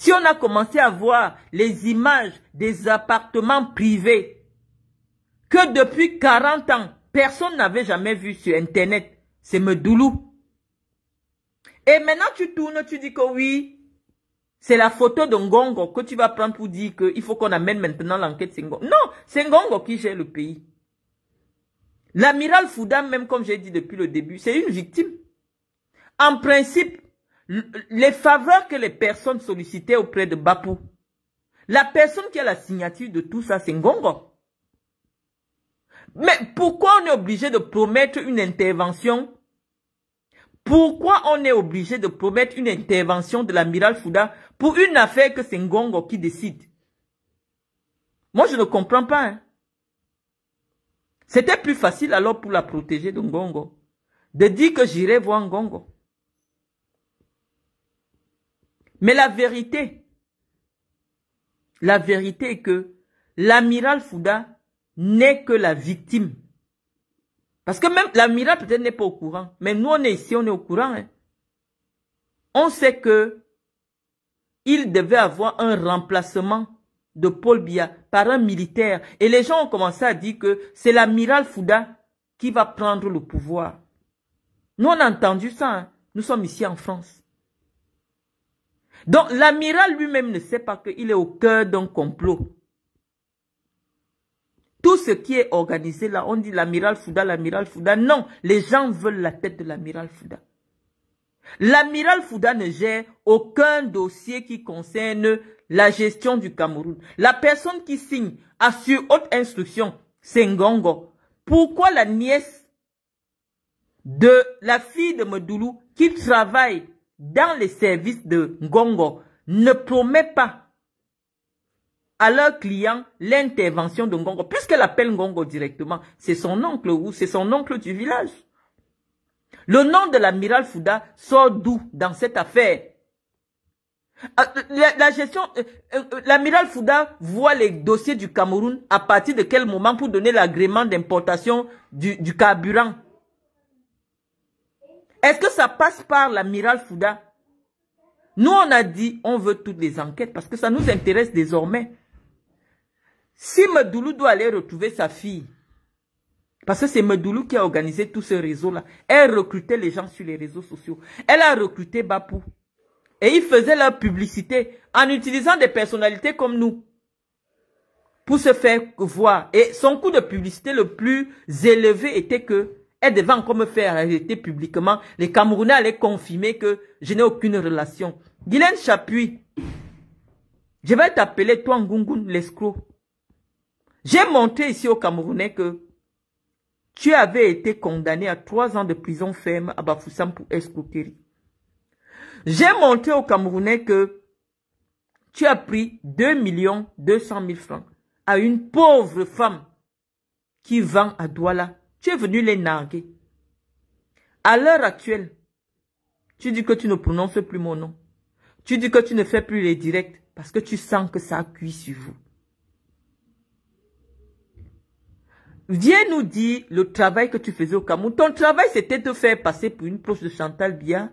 Speaker 1: si on a commencé à voir les images des appartements privés que depuis 40 ans, personne n'avait jamais vu sur Internet, c'est me doulou. Et maintenant, tu tournes, tu dis que oui, c'est la photo de Ngongo que tu vas prendre pour dire qu'il faut qu'on amène maintenant l'enquête Sengongo. Non, c'est Ngongo qui gère le pays. L'amiral Fouda, même comme j'ai dit depuis le début, c'est une victime. En principe, les faveurs que les personnes sollicitaient auprès de Bapou, la personne qui a la signature de tout ça, c'est Ngongo. Mais pourquoi on est obligé de promettre une intervention Pourquoi on est obligé de promettre une intervention de l'amiral Fouda pour une affaire que c'est Ngongo qui décide Moi, je ne comprends pas. Hein. C'était plus facile alors pour la protéger de Ngongo. De dire que j'irai voir Ngongo. Mais la vérité, la vérité est que l'amiral Fouda n'est que la victime. Parce que même l'amiral peut-être n'est pas au courant. Mais nous, on est ici, on est au courant. Hein. On sait que il devait avoir un remplacement de Paul Biya par un militaire. Et les gens ont commencé à dire que c'est l'amiral Fouda qui va prendre le pouvoir. Nous, on a entendu ça. Hein. Nous sommes ici en France. Donc l'amiral lui-même ne sait pas qu'il est au cœur d'un complot. Tout ce qui est organisé là, on dit l'amiral Fouda, l'amiral Fouda. Non, les gens veulent la tête de l'amiral Fouda. L'amiral Fouda ne gère aucun dossier qui concerne la gestion du Cameroun. La personne qui signe a su haute instruction, c'est Ngongo. Pourquoi la nièce de la fille de Medoulou qui travaille dans les services de Ngongo ne promet pas à leurs clients l'intervention de Ngongo, puisqu'elle appelle Ngongo directement, c'est son oncle ou c'est son oncle du village. Le nom de l'amiral Fouda sort d'où dans cette affaire ah, la, gestion, euh, euh, l'amiral Fouda voit les dossiers du Cameroun à partir de quel moment pour donner l'agrément d'importation du, du carburant est-ce que ça passe par l'amiral Fouda Nous, on a dit, on veut toutes les enquêtes parce que ça nous intéresse désormais. Si Medoulou doit aller retrouver sa fille, parce que c'est Medoulou qui a organisé tout ce réseau-là, elle recrutait les gens sur les réseaux sociaux. Elle a recruté Bapou. Et il faisait leur publicité en utilisant des personnalités comme nous pour se faire voir. Et son coût de publicité le plus élevé était que elle devant encore me faire arrêter publiquement. Les Camerounais allaient confirmer que je n'ai aucune relation. Guylaine Chapuis, je vais t'appeler toi Ngungun l'escroc. J'ai montré ici aux Camerounais que tu avais été condamné à trois ans de prison ferme à Bafoussam pour escroquerie. J'ai montré aux Camerounais que tu as pris 2 millions 200 000 francs à une pauvre femme qui vend à Douala tu es venu les narguer. À l'heure actuelle, tu dis que tu ne prononces plus mon nom. Tu dis que tu ne fais plus les directs parce que tu sens que ça a cuit sur vous. Viens nous dire le travail que tu faisais au Cameroun. Ton travail, c'était de faire passer pour une proche de Chantal Bia,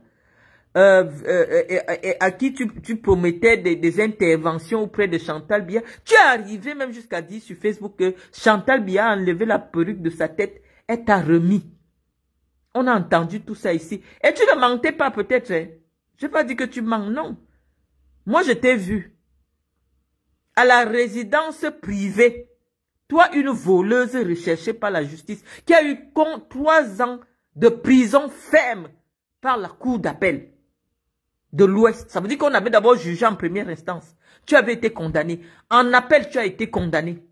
Speaker 1: euh, euh, euh, à qui tu, promettais des, des, interventions auprès de Chantal Bia. Tu es arrivé même jusqu'à dire sur Facebook que Chantal Bia a enlevé la perruque de sa tête elle t'a remis. On a entendu tout ça ici. Et tu ne mentais pas peut-être. Hein? Je n'ai pas dit que tu mens, non. Moi, je t'ai vu. À la résidence privée. Toi, une voleuse recherchée par la justice qui a eu trois ans de prison ferme par la cour d'appel de l'Ouest. Ça veut dire qu'on avait d'abord jugé en première instance. Tu avais été condamné. En appel, tu as été condamné.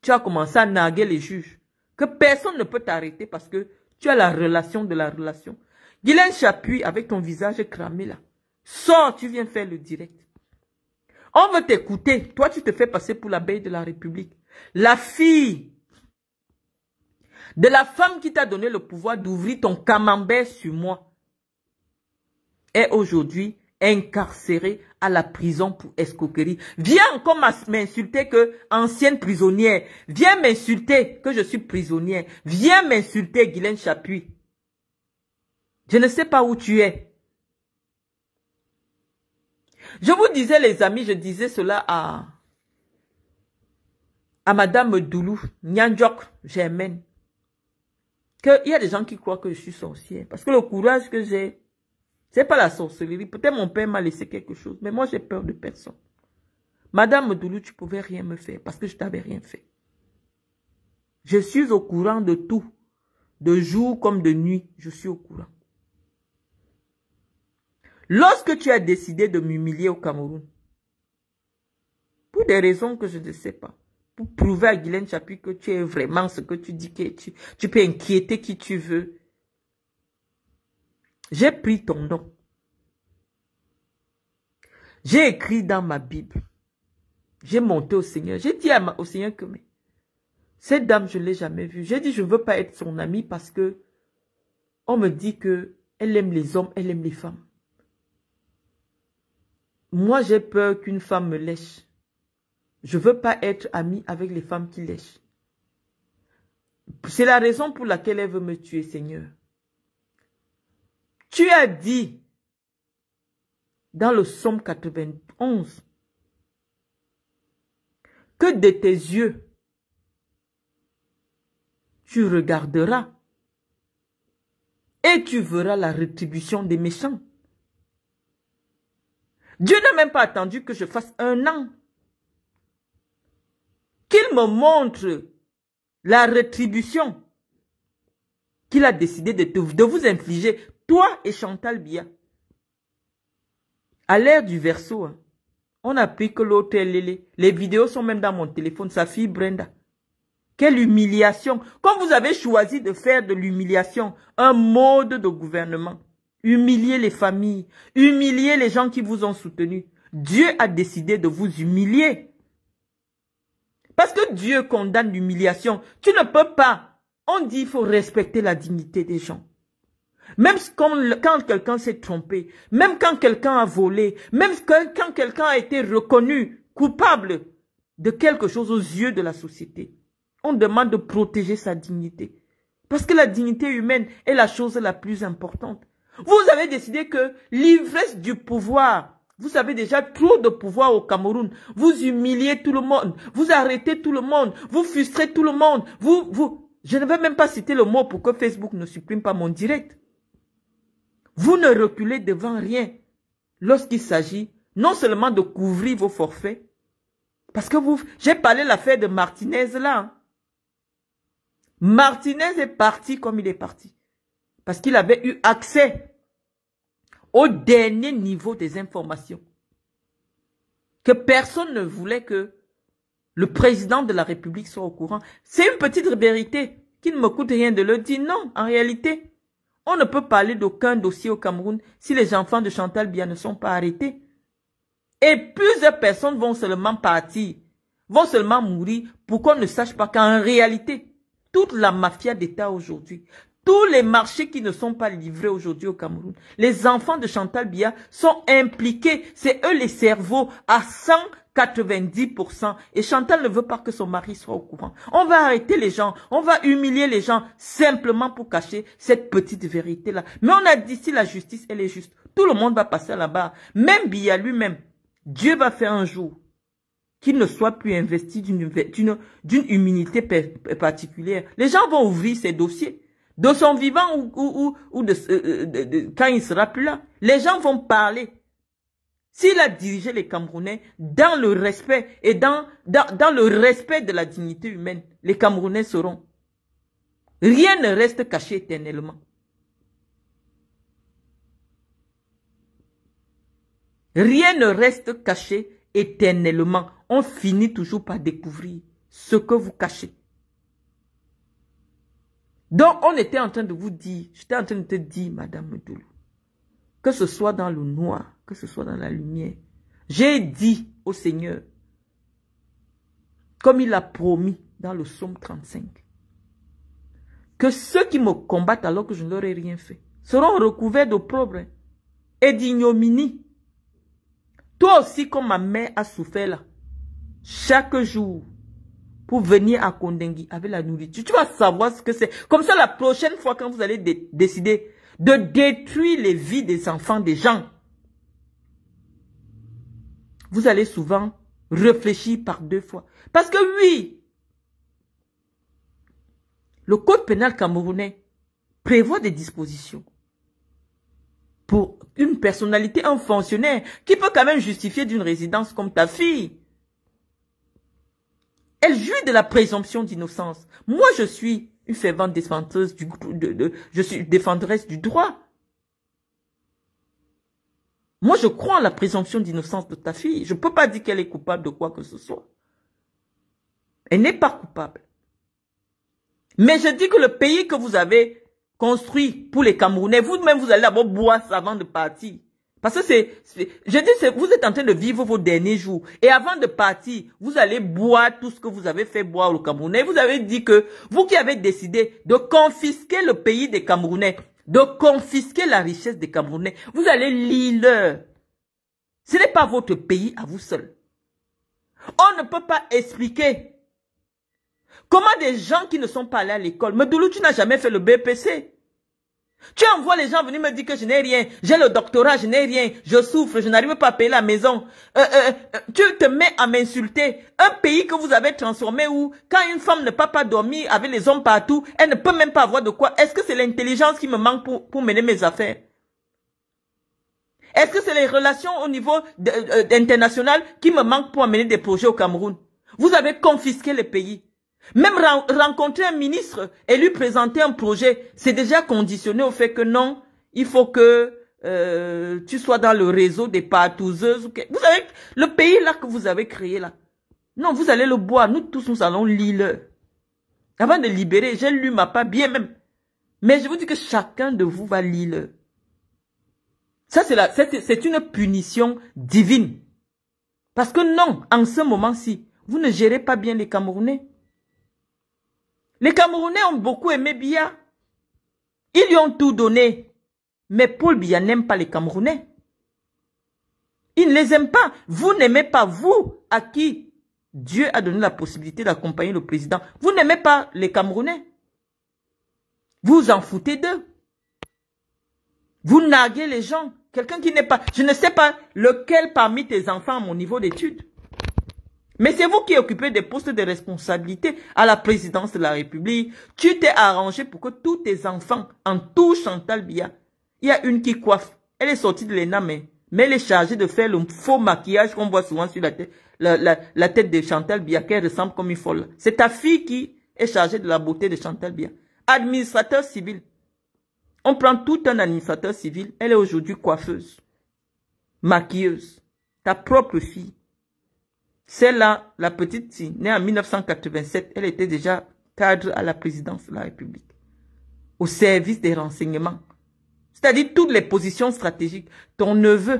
Speaker 1: Tu as commencé à naguer les juges que personne ne peut t'arrêter parce que tu as la relation de la relation. Guylaine Chapuis, avec ton visage cramé là, sors, tu viens faire le direct. On veut t'écouter. Toi, tu te fais passer pour l'abeille de la République. La fille de la femme qui t'a donné le pouvoir d'ouvrir ton camembert sur moi est aujourd'hui incarcérée à la prison pour escroquerie. Viens encore m'insulter que ancienne prisonnière. Viens m'insulter que je suis prisonnière. Viens m'insulter, Guylaine Chapuis. Je ne sais pas où tu es. Je vous disais, les amis, je disais cela à, à Madame Doulou, Nyanjok Germaine, qu'il y a des gens qui croient que je suis sorcière. Parce que le courage que j'ai c'est pas la sorcellerie. Peut-être mon père m'a laissé quelque chose, mais moi j'ai peur de personne. Madame Doulou, tu pouvais rien me faire parce que je t'avais rien fait. Je suis au courant de tout. De jour comme de nuit, je suis au courant. Lorsque tu as décidé de m'humilier au Cameroun, pour des raisons que je ne sais pas, pour prouver à Guylaine Chapuis que tu es vraiment ce que tu dis, que tu, tu peux inquiéter qui tu veux, j'ai pris ton nom. J'ai écrit dans ma Bible. J'ai monté au Seigneur. J'ai dit au Seigneur que cette dame, je ne l'ai jamais vue. J'ai dit, je ne veux pas être son amie parce que on me dit que elle aime les hommes, elle aime les femmes. Moi, j'ai peur qu'une femme me lèche. Je ne veux pas être amie avec les femmes qui lèchent. C'est la raison pour laquelle elle veut me tuer, Seigneur. Tu as dit dans le psaume 91 que de tes yeux, tu regarderas et tu verras la rétribution des méchants. Dieu n'a même pas attendu que je fasse un an. Qu'il me montre la rétribution qu'il a décidé de, de vous infliger toi et Chantal Bia. À l'ère du verso, hein. on a pris que l'hôtel, Les vidéos sont même dans mon téléphone, sa fille Brenda. Quelle humiliation. Quand vous avez choisi de faire de l'humiliation un mode de gouvernement, humilier les familles, humilier les gens qui vous ont soutenu, Dieu a décidé de vous humilier. Parce que Dieu condamne l'humiliation. Tu ne peux pas. On dit qu'il faut respecter la dignité des gens. Même quand, quelqu'un s'est trompé, même quand quelqu'un a volé, même quand quelqu'un a été reconnu coupable de quelque chose aux yeux de la société, on demande de protéger sa dignité. Parce que la dignité humaine est la chose la plus importante. Vous avez décidé que l'ivresse du pouvoir, vous avez déjà trop de pouvoir au Cameroun. Vous humiliez tout le monde, vous arrêtez tout le monde, vous frustrez tout le monde, vous, vous, je ne vais même pas citer le mot pour que Facebook ne supprime pas mon direct. Vous ne reculez devant rien lorsqu'il s'agit non seulement de couvrir vos forfaits, parce que vous, j'ai parlé l'affaire de Martinez là. Hein. Martinez est parti comme il est parti, parce qu'il avait eu accès au dernier niveau des informations que personne ne voulait que le président de la République soit au courant. C'est une petite vérité qui ne me coûte rien de le dire. Non, en réalité, on ne peut parler d'aucun dossier au Cameroun si les enfants de Chantal Bia ne sont pas arrêtés. Et plusieurs personnes vont seulement partir, vont seulement mourir pour qu'on ne sache pas qu'en réalité, toute la mafia d'État aujourd'hui, tous les marchés qui ne sont pas livrés aujourd'hui au Cameroun, les enfants de Chantal Bia sont impliqués. C'est eux les cerveaux à 100 90%. Et Chantal ne veut pas que son mari soit au courant. On va arrêter les gens, on va humilier les gens simplement pour cacher cette petite vérité-là. Mais on a dit si la justice, elle est juste. Tout le monde va passer à la barre Même Bia lui-même, Dieu va faire un jour qu'il ne soit plus investi d'une humilité particulière. Les gens vont ouvrir ses dossiers de son vivant ou, ou, ou, euh, de, de, quand il sera plus là. Les gens vont parler s'il a dirigé les Camerounais dans le respect et dans, dans, le respect de la dignité humaine, les Camerounais seront. Rien ne reste caché éternellement. Rien ne reste caché éternellement. On finit toujours par découvrir ce que vous cachez. Donc, on était en train de vous dire, j'étais en train de te dire, Madame que ce soit dans le noir, que ce soit dans la lumière. J'ai dit au Seigneur, comme il l'a promis dans le psaume 35, que ceux qui me combattent alors que je n'aurais rien fait seront recouverts d'opprobre et d'ignominie. Toi aussi, comme ma mère a souffert là, chaque jour, pour venir à Kondengui avec la nourriture. Tu vas savoir ce que c'est. Comme ça, la prochaine fois, quand vous allez décider de détruire les vies des enfants des gens. Vous allez souvent réfléchir par deux fois. Parce que oui, le code pénal camerounais prévoit des dispositions pour une personnalité, un fonctionnaire qui peut quand même justifier d'une résidence comme ta fille. Elle jouit de la présomption d'innocence. Moi, je suis une fervente défenseuse du, de, je suis défendresse du droit. Moi, je crois en la présomption d'innocence de ta fille. Je ne peux pas dire qu'elle est coupable de quoi que ce soit. Elle n'est pas coupable. Mais je dis que le pays que vous avez construit pour les Camerounais, vous-même, vous allez d'abord boire avant de partir. Parce que c'est, je dis, vous êtes en train de vivre vos derniers jours. Et avant de partir, vous allez boire tout ce que vous avez fait boire au Camerounais. Vous avez dit que vous qui avez décidé de confisquer le pays des Camerounais, de confisquer la richesse des Camerounais, vous allez lire. Ce n'est pas votre pays à vous seul. On ne peut pas expliquer comment des gens qui ne sont pas allés à l'école, doulou, tu n'as jamais fait le BPC. Tu envoies les gens venir me dire que je n'ai rien, j'ai le doctorat, je n'ai rien, je souffre, je n'arrive pas à payer la maison. Euh, euh, euh, tu te mets à m'insulter. Un pays que vous avez transformé où, quand une femme ne peut pas dormir avec les hommes partout, elle ne peut même pas avoir de quoi. Est-ce que c'est l'intelligence qui me manque pour, mener mes affaires Est-ce que c'est les relations au niveau international qui me manquent pour amener des projets au Cameroun Vous avez confisqué le pays. Même rencontrer un ministre et lui présenter un projet, c'est déjà conditionné au fait que non, il faut que euh, tu sois dans le réseau des partouzeuses. Vous savez, le pays là que vous avez créé là. Non, vous allez le boire. Nous tous, nous allons lire. Avant de libérer, j'ai lu ma part bien même. Mais je vous dis que chacun de vous va lire. Ça, c'est une punition divine. Parce que non, en ce moment-ci, vous ne gérez pas bien les Camerounais. Les Camerounais ont beaucoup aimé Bia, Ils lui ont tout donné. Mais Paul Bia n'aime pas les Camerounais. Il ne les aime pas. Vous n'aimez pas, vous, à qui Dieu a donné la possibilité d'accompagner le président. Vous n'aimez pas les Camerounais. Vous en foutez d'eux. Vous naguez les gens. Quelqu'un qui n'est pas... Je ne sais pas lequel parmi tes enfants à mon niveau d'études. Mais c'est vous qui occupez des postes de responsabilité à la présidence de la République. Tu t'es arrangé pour que tous tes enfants, en tout Chantal Bia, il y a une qui coiffe. Elle est sortie de l'ENA, mais, elle est chargée de faire le faux maquillage qu'on voit souvent sur la tête, la tête de Chantal Bia, qu'elle ressemble comme une folle. C'est ta fille qui est chargée de la beauté de Chantal Bia. Administrateur civil. On prend tout un administrateur civil. Elle est aujourd'hui coiffeuse, maquilleuse. Ta propre fille. Celle-là, la petite, née en 1987, elle était déjà cadre à la présidence de la République, au service des renseignements. C'est-à-dire toutes les positions stratégiques. Ton neveu,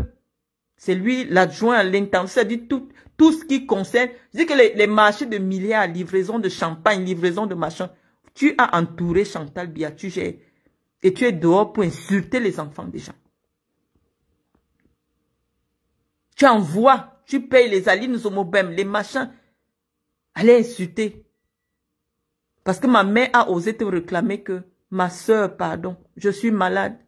Speaker 1: c'est lui l'adjoint à l'intendant. C'est-à-dire tout, tout ce qui concerne. Je dis que les, marchés de milliards, livraison de champagne, livraison de machin. Tu as entouré Chantal Biatu, Et tu es dehors pour insulter les enfants des gens. Tu envoies tu payes les au les machins. allez insulter. Parce que ma mère a osé te réclamer que ma soeur, pardon, je suis malade.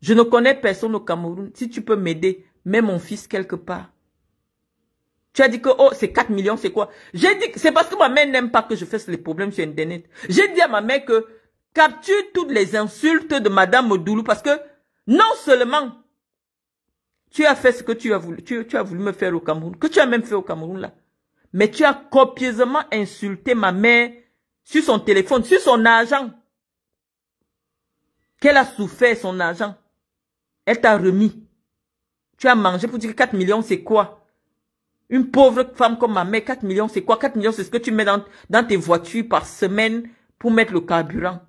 Speaker 1: Je ne connais personne au Cameroun. Si tu peux m'aider, mets mon fils quelque part. Tu as dit que, oh, c'est 4 millions, c'est quoi? J'ai dit, c'est parce que ma mère n'aime pas que je fasse les problèmes sur Internet. J'ai dit à ma mère que, capture toutes les insultes de Madame Odulu. parce que, non seulement tu as fait ce que tu as voulu, tu, as voulu me faire au Cameroun, que tu as même fait au Cameroun là. Mais tu as copieusement insulté ma mère sur son téléphone, sur son agent. Qu'elle a souffert son agent. Elle t'a remis. Tu as mangé pour dire que 4 millions c'est quoi Une pauvre femme comme ma mère, 4 millions c'est quoi 4 millions c'est ce que tu mets dans, dans tes voitures par semaine pour mettre le carburant.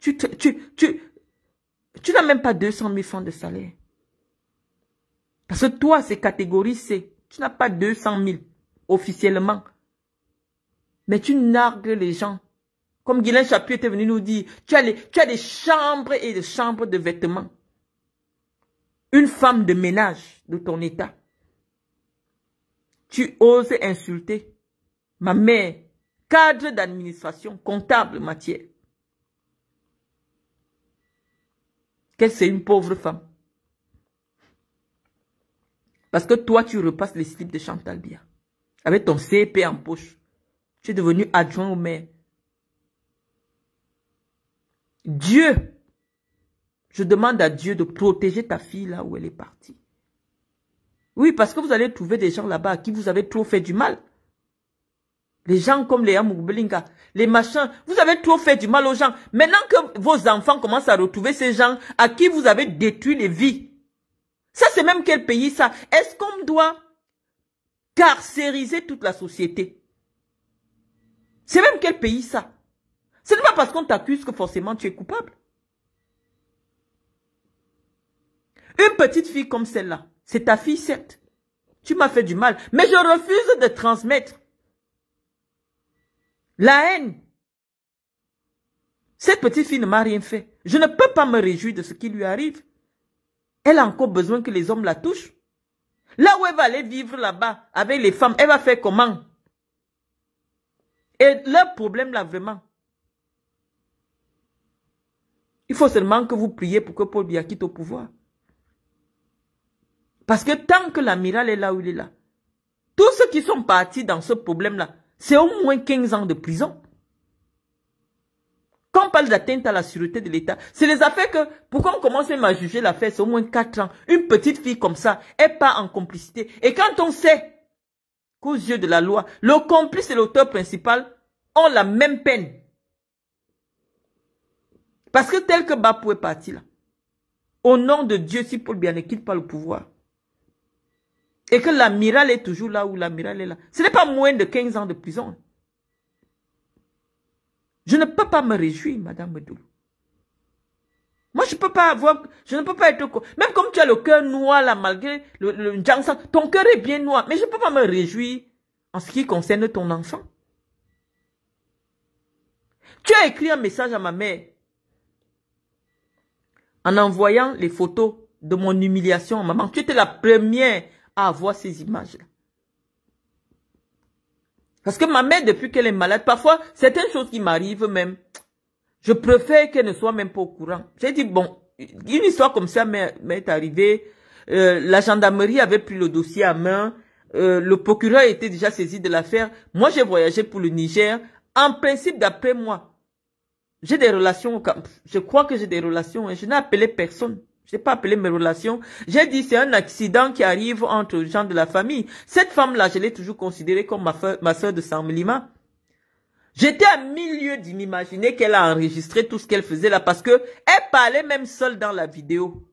Speaker 1: Tu, tu, tu, tu n'as même pas 200 000 francs de salaire. Parce que toi, c'est catégorie C. Tu n'as pas 200 000 officiellement. Mais tu nargues les gens. Comme Guylain Chapuis était venu nous dire, tu as, tu as des chambres et des chambres de vêtements. Une femme de ménage de ton état. Tu oses insulter ma mère, cadre d'administration, comptable matière. que c'est une pauvre femme. Parce que toi, tu repasses les slips de Chantal Bia. Avec ton C.P. en poche. Tu es devenu adjoint au maire. Dieu, je demande à Dieu de protéger ta fille là où elle est partie. Oui, parce que vous allez trouver des gens là-bas à qui vous avez trop fait du mal. Les gens comme les Amoubelinga, les machins, vous avez trop fait du mal aux gens. Maintenant que vos enfants commencent à retrouver ces gens à qui vous avez détruit les vies, ça, c'est même quel pays, ça Est-ce qu'on doit carcériser toute la société C'est même quel pays, ça Ce n'est pas parce qu'on t'accuse que forcément tu es coupable. Une petite fille comme celle-là, c'est ta fille, certes. Tu m'as fait du mal, mais je refuse de transmettre la haine. Cette petite fille ne m'a rien fait. Je ne peux pas me réjouir de ce qui lui arrive. Elle a encore besoin que les hommes la touchent. Là où elle va aller vivre là-bas avec les femmes, elle va faire comment Et leur problème là vraiment. Il faut seulement que vous priez pour que Paul Biya quitte au pouvoir. Parce que tant que l'amiral est là où il est là, tous ceux qui sont partis dans ce problème-là, c'est au moins 15 ans de prison. Quand on parle d'atteinte à la sûreté de l'État, c'est les affaires que, pourquoi on commence même à juger l'affaire, c'est au moins 4 ans. Une petite fille comme ça, est pas en complicité. Et quand on sait qu'aux yeux de la loi, le complice et l'auteur principal ont la même peine. Parce que tel que Bapou est parti là, au nom de Dieu, si Paul bien ne quitte pas le pouvoir, et que l'amiral est toujours là où l'amiral est là, ce n'est pas moins de 15 ans de prison. Je ne peux pas me réjouir, Madame Medoulou. Moi, je peux pas avoir, je ne peux pas être, même comme tu as le cœur noir, là, malgré le, le ton cœur est bien noir, mais je ne peux pas me réjouir en ce qui concerne ton enfant. Tu as écrit un message à ma mère en envoyant les photos de mon humiliation à maman. Tu étais la première à avoir ces images-là. Parce que ma mère, depuis qu'elle est malade, parfois, certaines choses qui m'arrivent même, je préfère qu'elle ne soit même pas au courant. J'ai dit, bon, une histoire comme ça m'est arrivée. Euh, la gendarmerie avait pris le dossier à main. Euh, le procureur était déjà saisi de l'affaire. Moi, j'ai voyagé pour le Niger. En principe, d'après moi, j'ai des relations au Je crois que j'ai des relations. et hein. Je n'ai appelé personne. Je n'ai pas appelé mes relations. J'ai dit c'est un accident qui arrive entre gens de la famille. Cette femme-là, je l'ai toujours considérée comme ma, soeur de 100 J'étais à milieu d'imaginer qu'elle a enregistré tout ce qu'elle faisait là parce que elle parlait même seule dans la vidéo.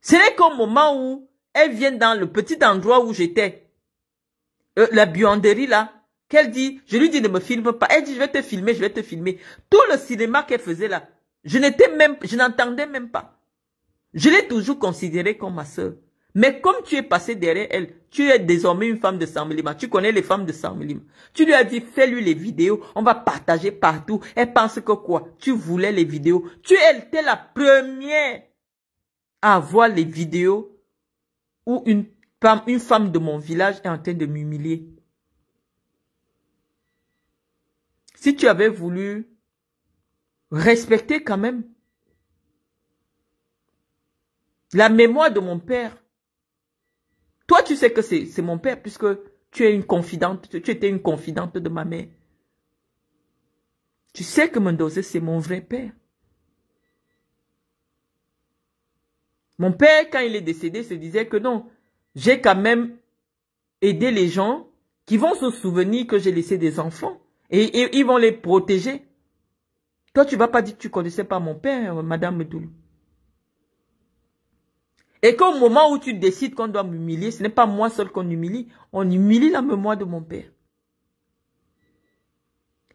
Speaker 1: C'est comme qu'au moment où elle vient dans le petit endroit où j'étais, euh, la buanderie là, qu'elle dit, je lui dis ne me filme pas. Elle dit, je vais te filmer, je vais te filmer. Tout le cinéma qu'elle faisait là, je n'étais même, je n'entendais même pas. Je l'ai toujours considérée comme ma soeur. Mais comme tu es passé derrière elle, tu es désormais une femme de Samlima. Tu connais les femmes de Samlima. Tu lui as dit, fais-lui les vidéos. On va partager partout. Elle pense que quoi? Tu voulais les vidéos. Tu étais la première à avoir les vidéos où une femme, une femme de mon village est en train de m'humilier. Si tu avais voulu respecter quand même la mémoire de mon père. Toi, tu sais que c'est mon père puisque tu es une confidente, tu, étais une confidente de ma mère. Tu sais que Mendoza, c'est mon vrai père. Mon père, quand il est décédé, se disait que non, j'ai quand même aidé les gens qui vont se souvenir que j'ai laissé des enfants et, ils vont les protéger. Toi, tu vas pas dire que tu connaissais pas mon père, euh, Madame Medoulou. Et qu'au moment où tu décides qu'on doit m'humilier, ce n'est pas moi seul qu'on humilie, on humilie la mémoire de mon père.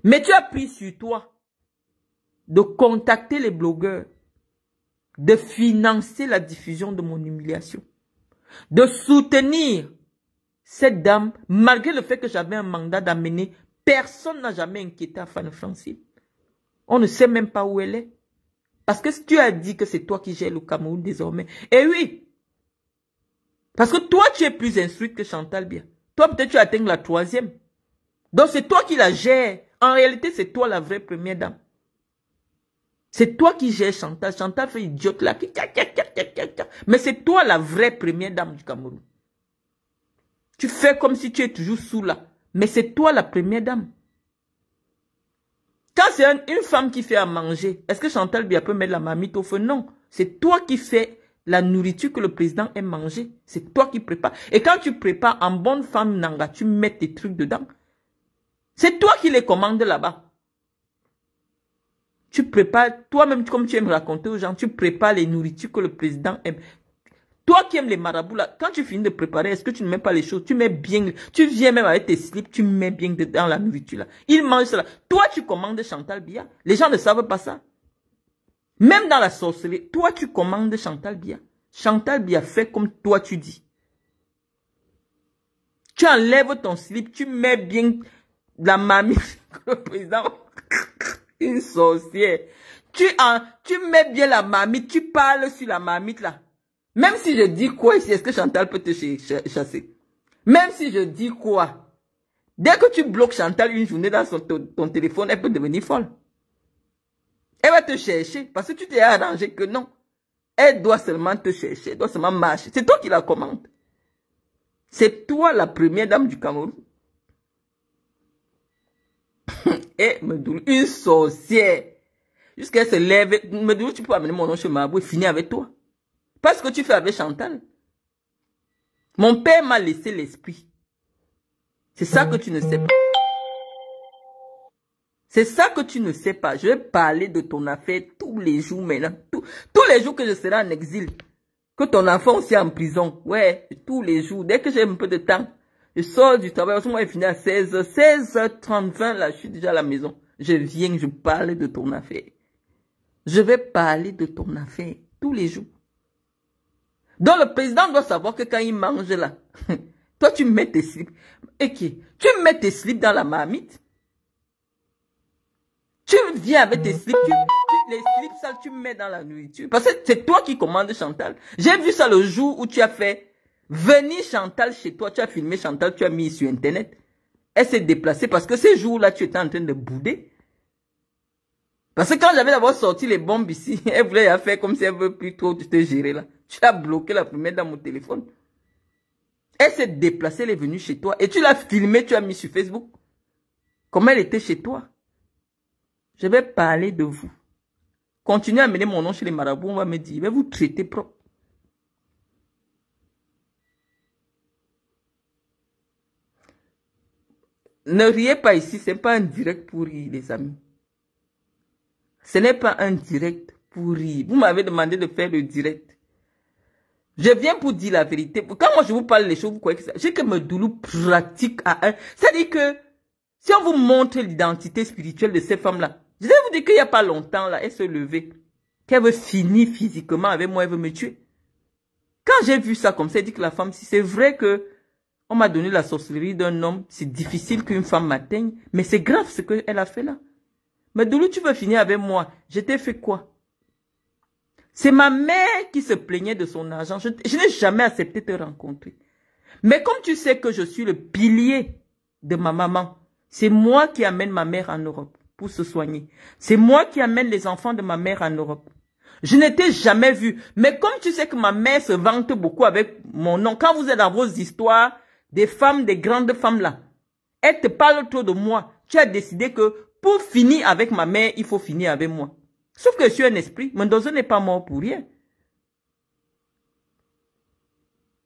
Speaker 1: Mais tu as pris sur toi de contacter les blogueurs, de financer la diffusion de mon humiliation, de soutenir cette dame, malgré le fait que j'avais un mandat d'amener, personne n'a jamais inquiété à Fan Francine. On ne sait même pas où elle est. Parce que tu as dit que c'est toi qui gères le Cameroun désormais. Eh oui. Parce que toi, tu es plus instruite que Chantal Bien. Toi, peut-être tu atteins la troisième. Donc, c'est toi qui la gères. En réalité, c'est toi la vraie première dame. C'est toi qui gères Chantal. Chantal fait idiote là. Mais c'est toi la vraie première dame du Cameroun. Tu fais comme si tu es toujours sous là. Mais c'est toi la première dame. Quand c'est une femme qui fait à manger, est-ce que Chantal Bia peut mettre la mamite au feu Non. C'est toi qui fais la nourriture que le président aime manger. C'est toi qui prépares. Et quand tu prépares en bonne femme nanga, tu mets tes trucs dedans. C'est toi qui les commandes là-bas. Tu prépares, toi-même, comme tu aimes raconter aux gens, tu prépares les nourritures que le président aime. Toi qui aimes les marabouts, là, quand tu finis de préparer, est-ce que tu ne mets pas les choses Tu mets bien, tu viens même avec tes slips, tu mets bien dans la nourriture, là. Ils mangent cela. Toi, tu commandes Chantal Bia. Les gens ne savent pas ça. Même dans la sorcellerie, toi, tu commandes Chantal Bia. Chantal Bia fait comme toi, tu dis. Tu enlèves ton slip, tu mets bien la mamie, [laughs] président, [laughs] une sorcière. Tu, en, tu mets bien la mamie, tu parles sur la mamite là. Même si je dis quoi ici, est-ce que Chantal peut te chasser Même si je dis quoi Dès que tu bloques Chantal une journée dans ton, téléphone, elle peut devenir folle. Elle va te chercher parce que tu t'es arrangé que non. Elle doit seulement te chercher, elle doit seulement marcher. C'est toi qui la commande. C'est toi la première dame du Cameroun. [laughs] et Medoul, une sorcière. Jusqu'à se lève. Medoul, tu peux amener mon nom chez Mabou et finir avec toi. Parce que tu fais avec Chantal. Mon père m'a laissé l'esprit. C'est ça que tu ne sais pas. C'est ça que tu ne sais pas. Je vais parler de ton affaire tous les jours maintenant. tous les jours que je serai en exil. Que ton enfant aussi en prison. Ouais, tous les jours. Dès que j'ai un peu de temps, je sors du travail. Parce que moi, il finit à 16h. 16h30, là, je suis déjà à la maison. Je viens, je parle de ton affaire. Je vais parler de ton affaire tous les jours. Donc le président doit savoir que quand il mange là, [laughs] toi tu mets tes slips. Et qui Tu mets tes slips dans la marmite. Tu viens avec tes slips, tu, les slips sales, tu mets dans la nourriture. Parce que c'est toi qui commandes Chantal. J'ai vu ça le jour où tu as fait venir Chantal chez toi. Tu as filmé Chantal, tu as mis sur Internet. Elle s'est déplacée parce que ces jours-là, tu étais en train de bouder. Parce que quand j'avais d'abord sorti les bombes ici, [laughs] elle voulait faire comme si elle ne veut plus trop te gérer là. Tu as bloqué la première dans mon téléphone. Elle s'est déplacée, elle est venue chez toi. Et tu l'as filmée, tu as mis sur Facebook. comment elle était chez toi. Je vais parler de vous. Continuez à mener mon nom chez les marabouts, on va me dire, je vais vous traiter propre. Ne riez pas ici, c'est pas un direct pour rire les amis. Ce n'est pas un direct pour rire. Vous m'avez demandé de faire le direct. Je viens pour dire la vérité. Quand moi je vous parle les choses, vous croyez que ça... J'ai que me doulou pratique à un... C'est-à-dire que si on vous montre l'identité spirituelle de ces femmes-là, je vais vous dire qu'il n'y a pas longtemps, là, elle se levait. Qu'elle veut finir physiquement avec moi, elle veut me tuer. Quand j'ai vu ça comme ça, elle dit que la femme, si c'est vrai que on m'a donné la sorcellerie d'un homme, c'est difficile qu'une femme m'atteigne, mais c'est grave ce qu'elle a fait là. Mais Doulou, tu veux finir avec moi. Je t'ai fait quoi C'est ma mère qui se plaignait de son argent. Je, n'ai jamais accepté de te rencontrer. Mais comme tu sais que je suis le pilier de ma maman, c'est moi qui amène ma mère en Europe pour se soigner. C'est moi qui amène les enfants de ma mère en Europe. Je n'étais jamais vu. Mais comme tu sais que ma mère se vante beaucoup avec mon nom, quand vous êtes dans vos histoires, des femmes, des grandes femmes là, elles te parlent autour de moi. Tu as décidé que pour finir avec ma mère, il faut finir avec moi. Sauf que je suis un esprit. Mendoza n'est pas mort pour rien.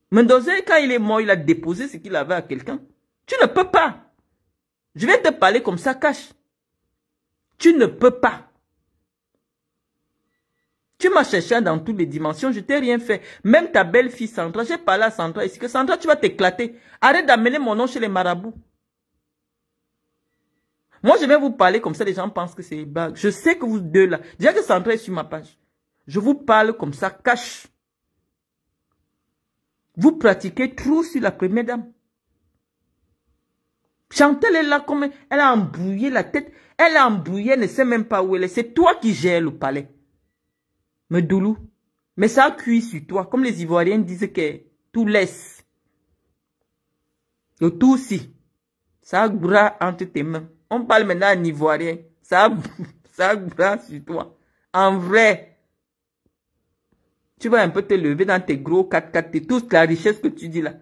Speaker 1: Mendoza, quand il est mort, il a déposé ce qu'il avait à quelqu'un. Tu ne peux pas. Je vais te parler comme ça, cache. Tu ne peux pas. Tu m'as cherché dans toutes les dimensions, je t'ai rien fait. Même ta belle-fille Sandra, j'ai parlé à Sandra ici que Sandra, tu vas t'éclater. Arrête d'amener mon nom chez les marabouts. Moi, je vais vous parler comme ça, les gens pensent que c'est bague. Je sais que vous deux là, déjà que c'est entré sur ma page, je vous parle comme ça, cache. Vous pratiquez trop sur la première dame. Chantelle est là comme elle a embrouillé la tête. Elle a embrouillé, elle ne sait même pas où elle est. C'est toi qui gères le palais. Me Doulou, mais ça a cuit sur toi. Comme les Ivoiriens disent que tout laisse. Le tout aussi, Ça a entre tes mains. On parle maintenant en ivoirien. Ça, ça grand sur toi. En vrai. Tu vas un peu te lever dans tes gros 4x4 toute la richesse que tu dis là.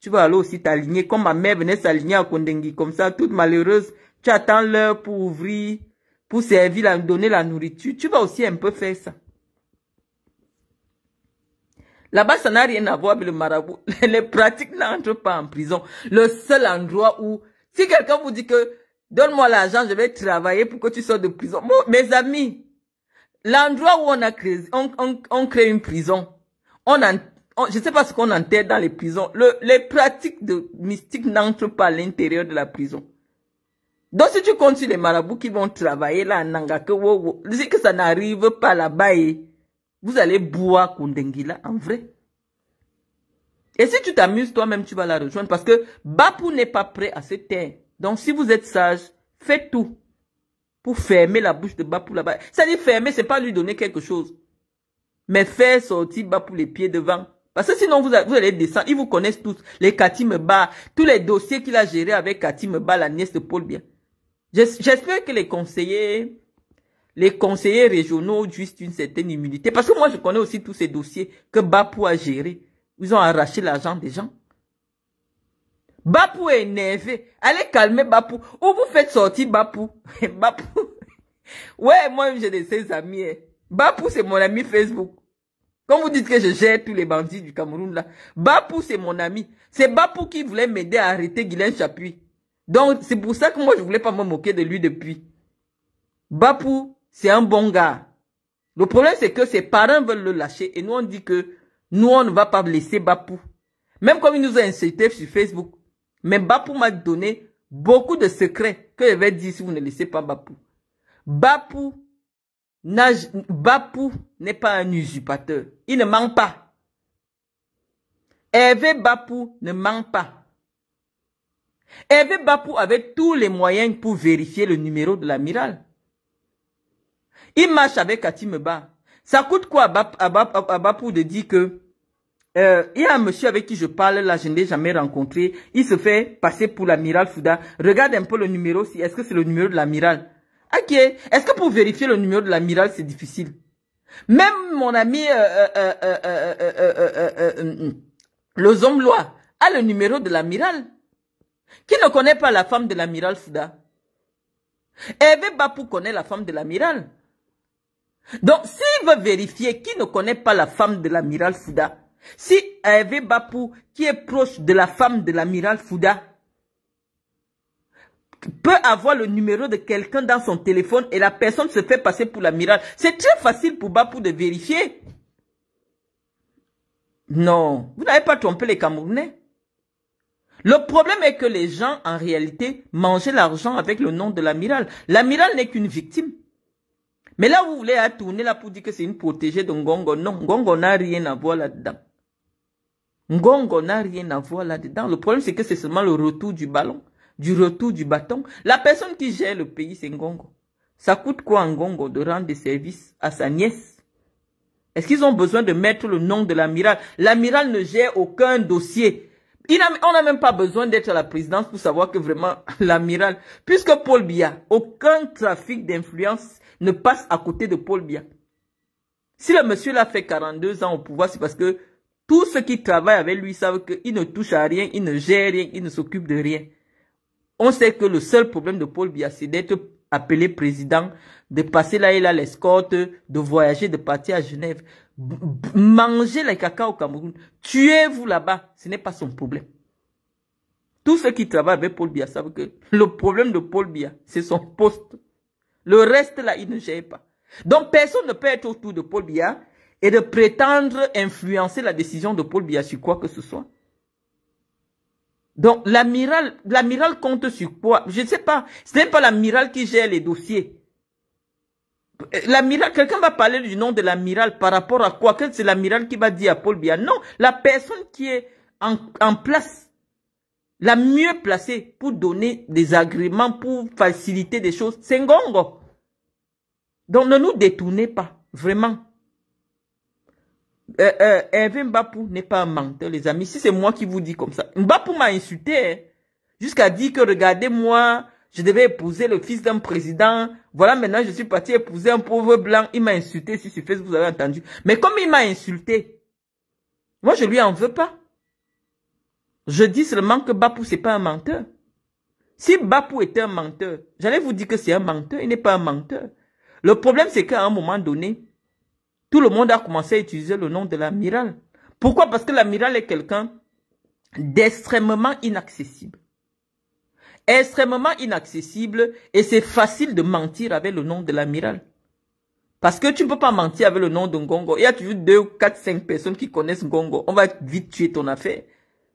Speaker 1: Tu vas aller aussi t'aligner comme ma mère venait s'aligner à Kondengi comme ça, toute malheureuse. Tu attends l'heure pour ouvrir, pour servir, donner la nourriture. Tu vas aussi un peu faire ça. Là-bas, ça n'a rien à voir avec le marabout. [laughs] Les pratiques n'entrent pas en prison. Le seul endroit où, si quelqu'un vous dit que Donne-moi l'argent, je vais travailler pour que tu sors de prison. mes amis, l'endroit où on, a créé, on, crée une prison, on, en, je ne sais pas ce qu'on enterre dans les prisons. Le, les pratiques de mystiques n'entrent pas à l'intérieur de la prison. Donc si tu comptes sur les marabouts qui vont travailler là en Nangake, que ça n'arrive pas là-bas, vous allez boire Kundengila en vrai. Et si tu t'amuses toi-même, tu vas la rejoindre parce que Bapu n'est pas prêt à se taire. Donc, si vous êtes sage, faites tout pour fermer la bouche de Bapou là bas Ça dit, dire fermer, c'est pas lui donner quelque chose. Mais faire sortir Bapou les pieds devant. Parce que sinon, vous, allez descendre. Ils vous connaissent tous. Les Katimba, tous les dossiers qu'il a gérés avec Katimba, la nièce de Paul Bien. J'espère que les conseillers, les conseillers régionaux ont juste une certaine immunité. Parce que moi, je connais aussi tous ces dossiers que Bapou a gérés. Ils ont arraché l'argent des gens. Bapou est énervé. Allez calmer Bapou. Où vous faites sortir Bapou. [laughs] Bapou. Ouais, moi j'ai des ses amis. Hein. Bapou, c'est mon ami Facebook. Quand vous dites que je gère tous les bandits du Cameroun, là. Bapou, c'est mon ami. C'est Bapou qui voulait m'aider à arrêter Guylain Chapuis. Donc, c'est pour ça que moi, je voulais pas me moquer de lui depuis. Bapou, c'est un bon gars. Le problème, c'est que ses parents veulent le lâcher. Et nous, on dit que nous, on ne va pas blesser Bapou. Même comme il nous a incité sur Facebook. Mais Bapou m'a donné beaucoup de secrets que je vais dire si vous ne laissez pas Bapou. Bapou Bapou n'est pas un usurpateur. Il ne manque pas. Eve Bapu ne manque pas. Eve Bapou avait tous les moyens pour vérifier le numéro de l'amiral. Il marche avec Katimeba. Ça coûte quoi à Bapou de dire que il y a un monsieur avec qui je parle là, je ne l'ai jamais rencontré. Il se fait passer pour l'amiral Souda. Regarde un peu le numéro, si est-ce que c'est le numéro de l'amiral Ok, est-ce que pour vérifier le numéro de l'amiral, c'est difficile Même mon ami euh, euh, le a le numéro de l'amiral. Qui ne connaît pas la femme de l'amiral Fouda Eve Bapou connaît la femme de l'amiral. Donc, s'il veut vérifier qui ne connaît pas la femme de l'amiral Souda, si Hervé Bapou, qui est proche de la femme de l'amiral Fouda, peut avoir le numéro de quelqu'un dans son téléphone et la personne se fait passer pour l'amiral, c'est très facile pour Bapou de vérifier. Non, vous n'avez pas trompé les Camerounais. Le problème est que les gens, en réalité, mangeaient l'argent avec le nom de l'amiral. L'amiral n'est qu'une victime. Mais là, vous voulez hein, tourner là pour dire que c'est une protégée de Ngongo. Non, Ngongo n'a rien à voir là-dedans. Ngongo n'a rien à voir là-dedans. Le problème, c'est que c'est seulement le retour du ballon, du retour du bâton. La personne qui gère le pays, c'est Ngongo. Ça coûte quoi à Ngongo de rendre des services à sa nièce Est-ce qu'ils ont besoin de mettre le nom de l'amiral L'amiral ne gère aucun dossier. on n'a même pas besoin d'être à la présidence pour savoir que vraiment [laughs] l'amiral, puisque Paul Biya, aucun trafic d'influence ne passe à côté de Paul Biya. Si le monsieur l'a fait 42 ans au pouvoir, c'est parce que tous ceux qui travaillent avec lui savent qu'il ne touche à rien, il ne gère rien, il ne s'occupe de rien. On sait que le seul problème de Paul Biya, c'est d'être appelé président, de passer là et là l'escorte, de voyager, de partir à Genève. Manger les caca au Cameroun, tuez-vous là-bas, ce n'est pas son problème. Tous ceux qui travaillent avec Paul Biya savent que le problème de Paul Biya, c'est son poste. Le reste là, il ne gère pas. Donc personne ne peut être autour de Paul Biya et de prétendre influencer la décision de Paul Biya sur quoi que ce soit. Donc, l'amiral, l'amiral compte sur quoi? Je ne sais pas. Ce n'est pas l'amiral qui gère les dossiers. L'amiral, quelqu'un va parler du nom de l'amiral par rapport à quoi? Que c'est l'amiral qui va dire à Paul Biya. Non, la personne qui est en, en place, la mieux placée pour donner des agréments, pour faciliter des choses, c'est Ngongo. Donc, ne nous détournez pas. Vraiment euh, euh, Hervé Mbapou n'est pas un menteur, les amis. Si c'est moi qui vous dis comme ça. Mbapou m'a insulté. Hein, jusqu'à dire que, regardez-moi, je devais épouser le fils d'un président. Voilà, maintenant, je suis parti épouser un pauvre blanc. Il m'a insulté. Si sur Facebook, vous avez entendu. Mais comme il m'a insulté, moi, je lui en veux pas. Je dis seulement que Bapou, c'est pas un menteur. Si Bapou était un menteur, j'allais vous dire que c'est un menteur. Il n'est pas un menteur. Le problème, c'est qu'à un moment donné, tout le monde a commencé à utiliser le nom de l'amiral. Pourquoi Parce que l'amiral est quelqu'un d'extrêmement inaccessible. Extrêmement inaccessible et c'est facile de mentir avec le nom de l'amiral. Parce que tu ne peux pas mentir avec le nom de Ngongo. Il y a toujours deux, quatre, cinq personnes qui connaissent Ngongo. On va vite tuer ton affaire.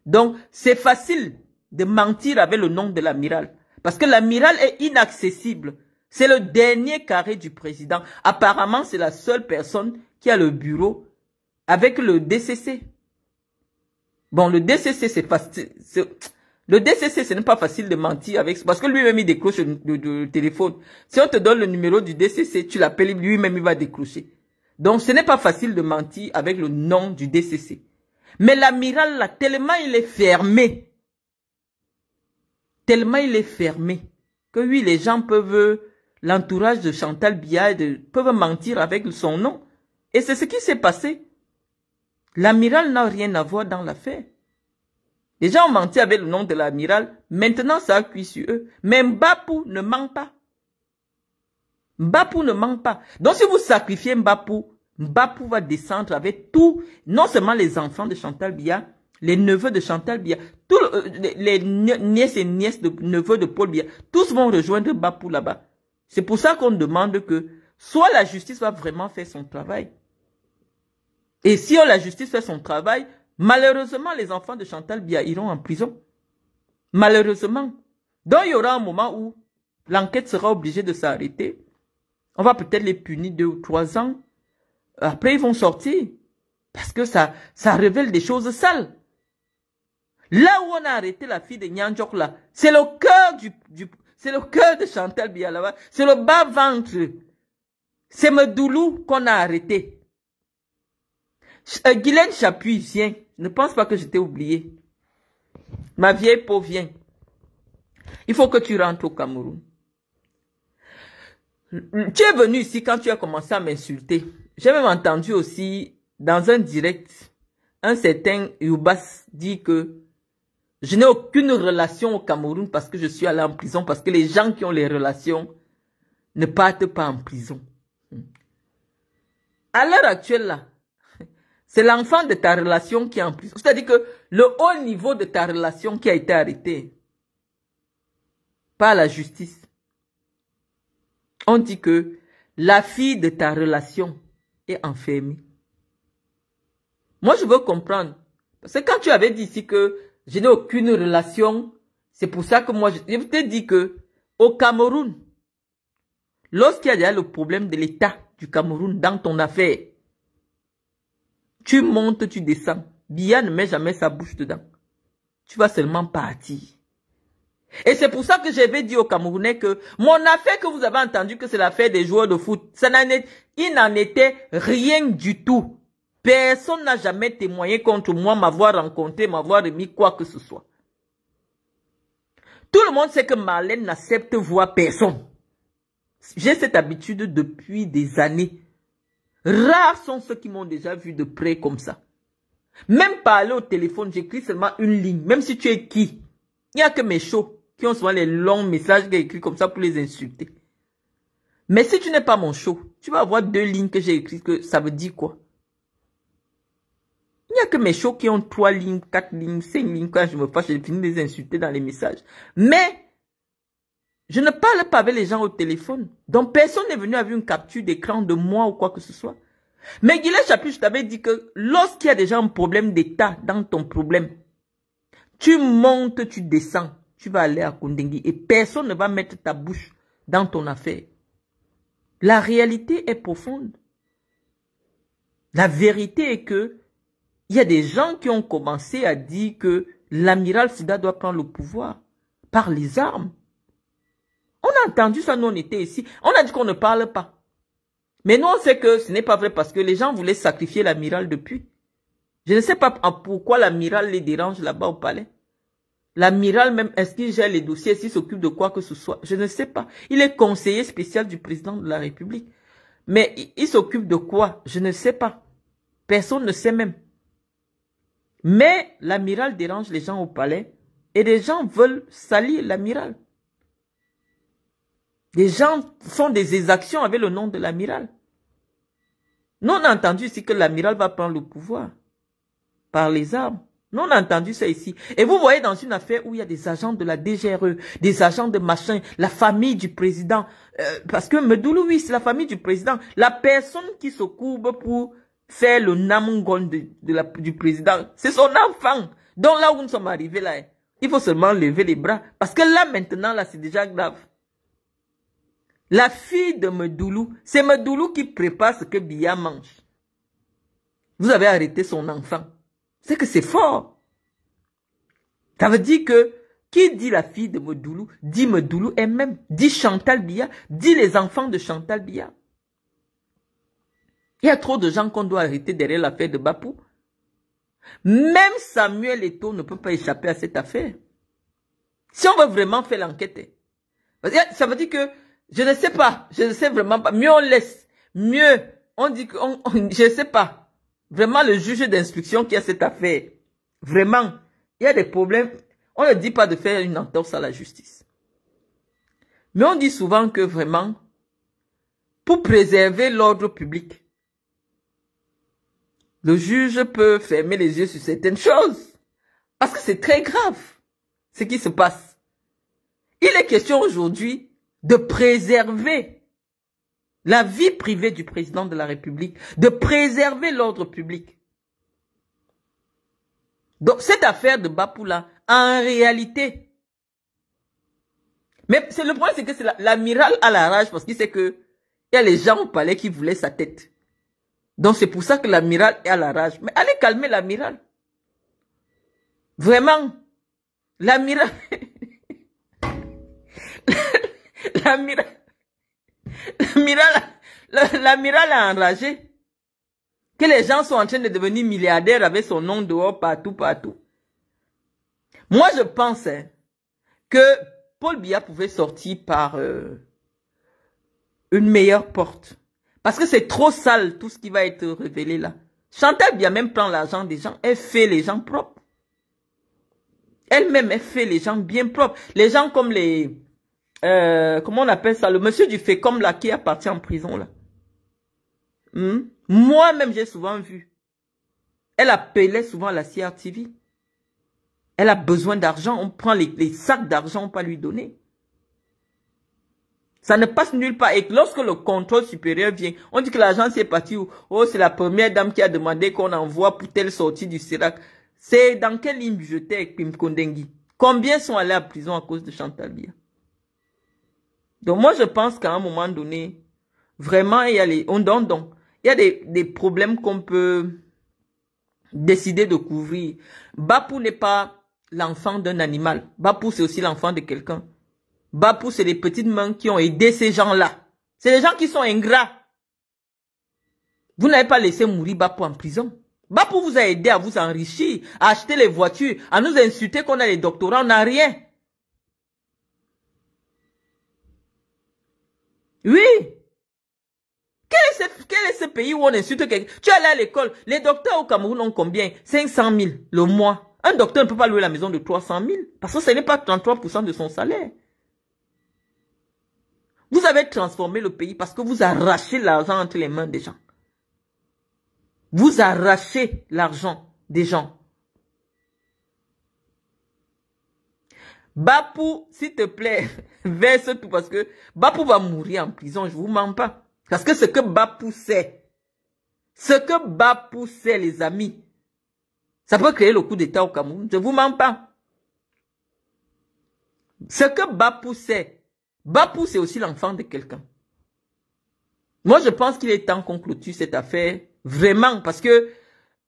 Speaker 1: Donc, c'est facile de mentir avec le nom de l'amiral. Parce que l'amiral est inaccessible. C'est le dernier carré du président. Apparemment, c'est la seule personne qui a le bureau avec le DCC. Bon, le DCC, c'est facile. Le DCC, ce n'est pas facile de mentir avec, parce que lui-même, il décroche le, téléphone. Si on te donne le numéro du DCC, tu l'appelles, lui-même, il va décrocher. Donc, ce n'est pas facile de mentir avec le nom du DCC. Mais l'amiral, là, tellement il est fermé, tellement il est fermé, que oui, les gens peuvent, l'entourage de Chantal Biard peuvent mentir avec son nom. Et c'est ce qui s'est passé. L'amiral n'a rien à voir dans l'affaire. Les gens ont menti avec le nom de l'amiral. Maintenant, ça a cuit sur eux. Mais ne manque pas. Mbappou ne manque. pas. Donc, si vous sacrifiez Mbappou, Mbappou va descendre avec tout, non seulement les enfants de Chantal Biya, les neveux de Chantal Biya, tous euh, les nièces et nièces de neveux de Paul Biya, tous vont rejoindre Mbappou là-bas. C'est pour ça qu'on demande que soit la justice va vraiment faire son travail, et si la justice fait son travail, malheureusement, les enfants de Chantal Bia iront en prison. Malheureusement. Donc, il y aura un moment où l'enquête sera obligée de s'arrêter. On va peut-être les punir deux ou trois ans. Après, ils vont sortir. Parce que ça, ça révèle des choses sales. Là où on a arrêté la fille de Nyanjok, c'est le cœur du, du c'est le cœur de Chantal Bia là-bas. C'est le bas-ventre. C'est Medoulou qu'on a arrêté. Euh, Guylaine Chapuis, viens. Ne pense pas que je t'ai oublié. Ma vieille peau, vient. Il faut que tu rentres au Cameroun. Tu es venu ici quand tu as commencé à m'insulter. J'ai même entendu aussi, dans un direct, un certain Yubas dit que je n'ai aucune relation au Cameroun parce que je suis allé en prison, parce que les gens qui ont les relations ne partent pas en prison. Hmm. À l'heure actuelle, là, c'est l'enfant de ta relation qui est en prison. C'est-à-dire que le haut niveau de ta relation qui a été arrêté par la justice. On dit que la fille de ta relation est enfermée. Moi, je veux comprendre. Parce que quand tu avais dit ici que je n'ai aucune relation, c'est pour ça que moi, je, t'ai dit que au Cameroun, lorsqu'il y a le problème de l'État du Cameroun dans ton affaire, tu montes, tu descends. Bia ne met jamais sa bouche dedans. Tu vas seulement partir. Et c'est pour ça que j'avais dit aux Camerounais que mon affaire que vous avez entendu que c'est l'affaire des joueurs de foot, ça n'en il n'en était rien du tout. Personne n'a jamais témoigné contre moi, m'avoir rencontré, m'avoir remis quoi que ce soit. Tout le monde sait que Marlène n'accepte voir personne. J'ai cette habitude depuis des années. Rares sont ceux qui m'ont déjà vu de près comme ça. Même pas aller au téléphone, j'écris seulement une ligne. Même si tu es qui Il n'y a que mes shows qui ont souvent les longs messages que écrits comme ça pour les insulter. Mais si tu n'es pas mon show, tu vas avoir deux lignes que j'ai écrites que ça veut dire quoi il n'y a que mes shows qui ont trois lignes, quatre lignes, cinq lignes. Quand je me fâche, je finis de les insulter dans les messages. Mais je ne parle pas avec les gens au téléphone. Donc personne n'est venu avec une capture d'écran de moi ou quoi que ce soit. Mais Guillaume Chaput, je t'avais dit que lorsqu'il y a déjà un problème d'État dans ton problème, tu montes, tu descends, tu vas aller à Kundengi. et personne ne va mettre ta bouche dans ton affaire. La réalité est profonde. La vérité est que il y a des gens qui ont commencé à dire que l'amiral Sida doit prendre le pouvoir par les armes. On a entendu ça, nous on était ici. On a dit qu'on ne parle pas. Mais nous on sait que ce n'est pas vrai parce que les gens voulaient sacrifier l'amiral depuis. Je ne sais pas pourquoi l'amiral les dérange là-bas au palais. L'amiral même, est-ce qu'il gère les dossiers, s'il s'occupe de quoi que ce soit Je ne sais pas. Il est conseiller spécial du président de la République. Mais il s'occupe de quoi Je ne sais pas. Personne ne sait même. Mais l'amiral dérange les gens au palais et les gens veulent salir l'amiral. Des gens font des exactions avec le nom de l'amiral. Non entendu ici que l'amiral va prendre le pouvoir par les armes. Non entendu ça ici. Et vous voyez dans une affaire où il y a des agents de la DGRE, des agents de machin, la famille du président. Euh, parce que Medoulou, oui, c'est la famille du président. La personne qui se courbe pour faire le namungon de, du président, c'est son enfant. Donc là où nous sommes arrivés là, hein, il faut seulement lever les bras. Parce que là, maintenant, là, c'est déjà grave. La fille de Medoulou, c'est Medoulou qui prépare ce que Bia mange. Vous avez arrêté son enfant. C'est que c'est fort. Ça veut dire que qui dit la fille de Medoulou, dit Medoulou elle-même, dit Chantal Bia, dit les enfants de Chantal Bia. Il y a trop de gens qu'on doit arrêter derrière l'affaire de Bapou. Même Samuel Eto ne peut pas échapper à cette affaire. Si on veut vraiment faire l'enquête, ça veut dire que je ne sais pas. Je ne sais vraiment pas. Mieux on laisse. Mieux on dit que je ne sais pas. Vraiment le juge d'instruction qui a cette affaire. Vraiment. Il y a des problèmes. On ne dit pas de faire une entorse à la justice. Mais on dit souvent que vraiment, pour préserver l'ordre public, le juge peut fermer les yeux sur certaines choses. Parce que c'est très grave ce qui se passe. Il est question aujourd'hui de préserver la vie privée du président de la République, de préserver l'ordre public. Donc cette affaire de Bapoula, en réalité, mais c'est le problème, c'est que l'amiral à la rage parce qu'il sait que il y a les gens au palais qui voulaient sa tête. Donc c'est pour ça que l'amiral est à la rage. Mais allez calmer l'amiral. Vraiment, l'amiral. [laughs] L'amiral a enragé. Que les gens sont en train de devenir milliardaires avec son nom dehors partout, partout. Moi, je pensais hein, que Paul Biya pouvait sortir par euh, une meilleure porte. Parce que c'est trop sale tout ce qui va être révélé là. Chantal Biya même prend l'argent des gens. Elle fait les gens propres. Elle-même, elle fait les gens bien propres. Les gens comme les euh, comment on appelle ça, le monsieur du comme là qui est parti en prison là. Hmm? Moi-même, j'ai souvent vu. Elle appelait souvent la CRTV. Elle a besoin d'argent, on prend les, sacs d'argent, on peut lui donner. Ça ne passe nulle part. Et lorsque le contrôle supérieur vient, on dit que l'agence est partie. oh, c'est la première dame qui a demandé qu'on envoie pour telle sortie du CERAC. C'est dans quelle ligne jeter avec Pim Combien sont allés à prison à cause de Chantal Bia donc moi, je pense qu'à un moment donné, vraiment, il y a les, on donne donc, il y a des, des problèmes qu'on peut décider de couvrir. Bapou n'est pas l'enfant d'un animal. Bapou, c'est aussi l'enfant de quelqu'un. Bapou, c'est les petites mains qui ont aidé ces gens-là. C'est les gens qui sont ingrats. Vous n'avez pas laissé mourir Bapou en prison. Bapou vous a aidé à vous enrichir, à acheter les voitures, à nous insulter qu'on a les doctorats, on n'a rien. Oui. Quel est, ce, quel est ce pays où on insulte quelqu'un Tu es allé à l'école. Les docteurs au Cameroun ont combien 500 000 le mois. Un docteur ne peut pas louer la maison de 300 000 parce que ce n'est pas 33% de son salaire. Vous avez transformé le pays parce que vous arrachez l'argent entre les mains des gens. Vous arrachez l'argent des gens. Bapou, s'il te plaît, [laughs] verse tout parce que Bapou va mourir en prison, je vous mens pas. Parce que ce que Bapou sait, ce que Bapou sait, les amis, ça peut créer le coup d'état au Cameroun, je vous mens pas. Ce que Bapou sait, Bapou c'est aussi l'enfant de quelqu'un. Moi je pense qu'il est temps qu'on clôture cette affaire, vraiment, parce que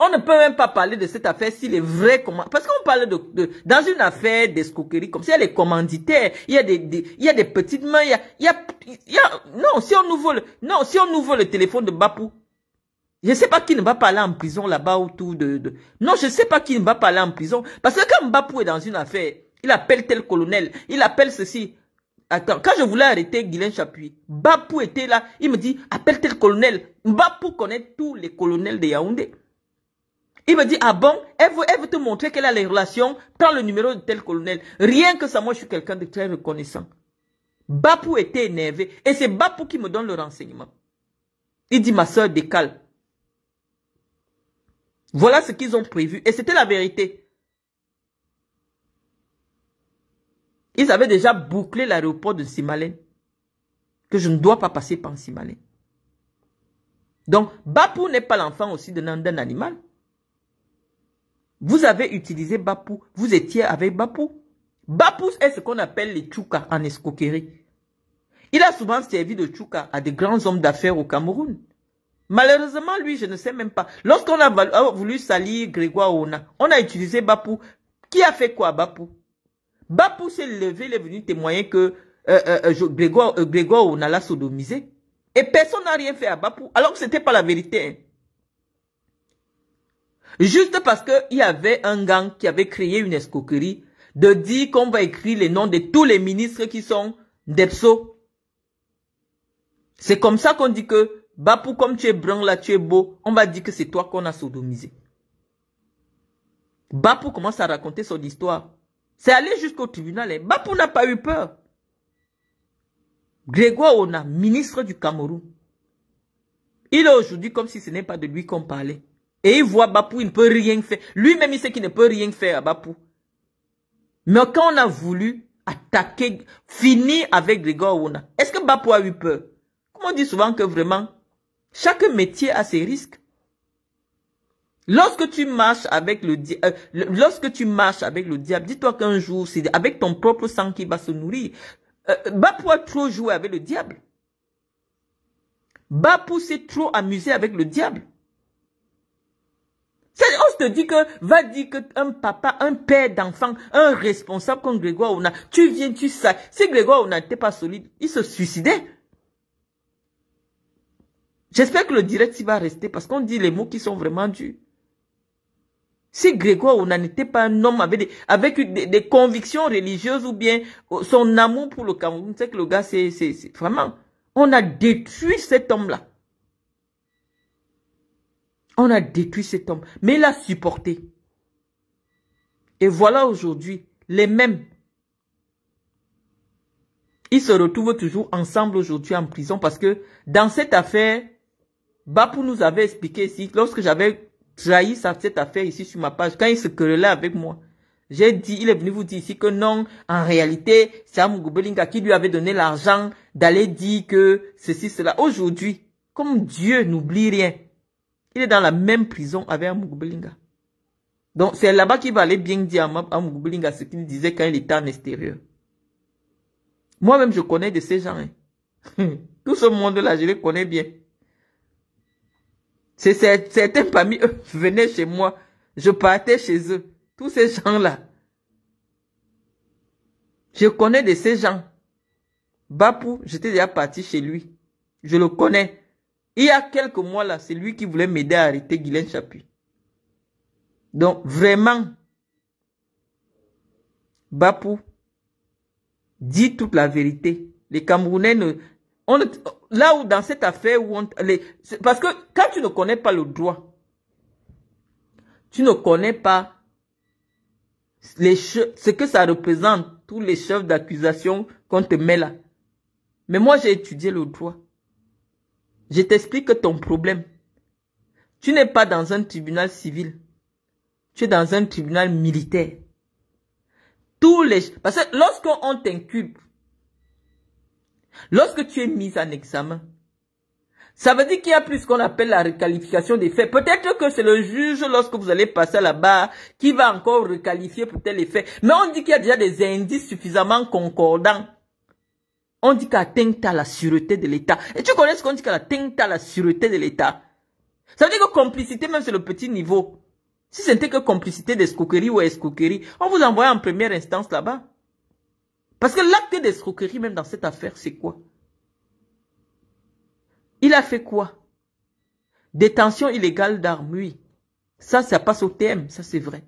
Speaker 1: on ne peut même pas parler de cette affaire s'il est vrai comment parce qu'on parle de, dans une affaire d'escroquerie comme ça il y a commanditaires, il y a des, il y a des petites mains, il y a, il y a, non, si on nous vole non, si on nous le téléphone de Bapou. Je sais pas qui ne va pas aller en prison là-bas autour de, de Non, je sais pas qui ne va pas aller en prison parce que quand Bapou est dans une affaire, il appelle tel colonel, il appelle ceci. Attends, quand je voulais arrêter Guylaine Chapuis, Bapou était là, il me dit appelle tel colonel. Bapou connaît tous les colonels de Yaoundé. Il me dit, ah bon, elle veut, te montrer qu'elle a les relations, prends le numéro de tel colonel. Rien que ça, moi, je suis quelqu'un de très reconnaissant. Bapou était énervé. Et c'est Bapou qui me donne le renseignement. Il dit, ma soeur décale. Voilà ce qu'ils ont prévu. Et c'était la vérité. Ils avaient déjà bouclé l'aéroport de Simalène. Que je ne dois pas passer par Simalène. Donc, Bapou n'est pas l'enfant aussi d'un animal. Vous avez utilisé Bapou. Vous étiez avec Bapou. Bapou est ce qu'on appelle les Tchouka en escroquerie. Il a souvent servi de Tchouka à des grands hommes d'affaires au Cameroun. Malheureusement, lui, je ne sais même pas. Lorsqu'on a voulu salir Grégoire Ona, on a utilisé Bapou. Qui a fait quoi, Bapou Bapou s'est levé, il est venu témoigner que euh, euh, euh, Grégoire, l'a sodomisé. Et personne n'a rien fait à Bapou, alors que ce n'était pas la vérité. Hein. Juste parce qu'il y avait un gang qui avait créé une escroquerie de dire qu'on va écrire les noms de tous les ministres qui sont d'EPSO C'est comme ça qu'on dit que, Bapou, comme tu es brun là, tu es beau, on va dire que c'est toi qu'on a sodomisé. Bapou commence à raconter son histoire. C'est allé jusqu'au tribunal. Et hein. Bapou n'a pas eu peur. Grégoire Ona, ministre du Cameroun, il est aujourd'hui comme si ce n'est pas de lui qu'on parlait. Et il voit Bapou, il ne peut rien faire. Lui-même, il sait qu'il ne peut rien faire à Bapou. Mais quand on a voulu attaquer, finir avec Grégoire Wona, est-ce que Bapou a eu peur Comme on dit souvent que vraiment, chaque métier a ses risques. Lorsque tu marches avec euh, le, lorsque tu marches avec le diable, dis-toi qu'un jour, c'est avec ton propre sang qui va se nourrir. Euh, euh Bapou a trop joué avec le diable. Bapou s'est trop amusé avec le diable. On se dit que, va dire que un papa, un père d'enfant, un responsable comme Grégoire Ouna, tu viens, tu sais. Si Grégoire Ouna n'était pas solide, il se suicidait. J'espère que le direct va rester parce qu'on dit les mots qui sont vraiment durs. Si Grégoire Ouna n'était pas un homme avec, des, convictions religieuses ou bien euh, son amour pour le Cameroun, c'est que le gars, c'est vraiment... On a détruit cet homme-là. On a détruit cet homme, mais il a supporté. Et voilà aujourd'hui, les mêmes. Ils se retrouvent toujours ensemble aujourd'hui en prison parce que dans cette affaire, Bapou nous avait expliqué ici, lorsque j'avais trahi cette affaire ici sur ma page, quand il se querellait avec moi, j'ai dit, il est venu vous dire ici que non, en réalité, c'est à qui lui avait donné l'argent d'aller dire que ceci, cela. Aujourd'hui, comme Dieu n'oublie rien, il est dans la même prison avec Mugubilinga. Donc, c'est là-bas qu'il va aller bien dire à Mugubilinga ce qu'il disait quand il était en extérieur. Moi-même, je connais de ces gens. Hein. [laughs] Tout ce monde-là, je les connais bien. C'est certains parmi eux [laughs] venaient chez moi. Je partais chez eux. Tous ces gens-là. Je connais de ces gens. Bapou, j'étais déjà parti chez lui. Je le connais. Il y a quelques mois là, c'est lui qui voulait m'aider à arrêter Guylaine Chapuis. Donc vraiment, Bapou, dit toute la vérité. Les Camerounais ne, on, là où dans cette affaire où parce que quand tu ne connais pas le droit, tu ne connais pas les ce que ça représente, tous les chefs d'accusation qu'on te met là. Mais moi, j'ai étudié le droit. Je t'explique ton problème. Tu n'es pas dans un tribunal civil. Tu es dans un tribunal militaire. Tous les... Parce que lorsqu'on t'incube, lorsque tu es mis en examen, ça veut dire qu'il y a plus ce qu'on appelle la requalification des faits. Peut-être que c'est le juge, lorsque vous allez passer à la barre, qui va encore requalifier pour tel effet. Mais on dit qu'il y a déjà des indices suffisamment concordants on dit qu'atteinte à la sûreté de l'État. Et tu connais ce qu'on dit qu'à à la sûreté de l'État. Ça veut dire que complicité, même c'est le petit niveau. Si n'était que complicité d'escroquerie ou escroquerie, on vous envoie en première instance là-bas. Parce que l'acte d'escroquerie, même dans cette affaire, c'est quoi Il a fait quoi Détention illégale d'armes, oui. Ça, ça passe au thème, ça c'est vrai.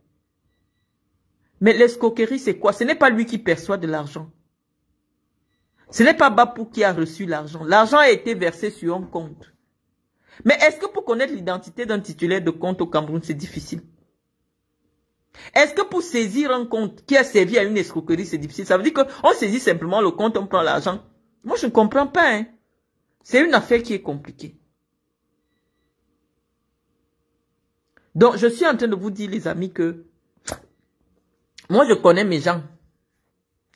Speaker 1: Mais l'escroquerie, c'est quoi Ce n'est pas lui qui perçoit de l'argent. Ce n'est pas Bapou qui a reçu l'argent. L'argent a été versé sur un compte. Mais est-ce que pour connaître l'identité d'un titulaire de compte au Cameroun, c'est difficile Est-ce que pour saisir un compte qui a servi à une escroquerie, c'est difficile Ça veut dire qu'on saisit simplement le compte, on prend l'argent. Moi, je ne comprends pas. Hein. C'est une affaire qui est compliquée. Donc, je suis en train de vous dire, les amis, que moi, je connais mes gens.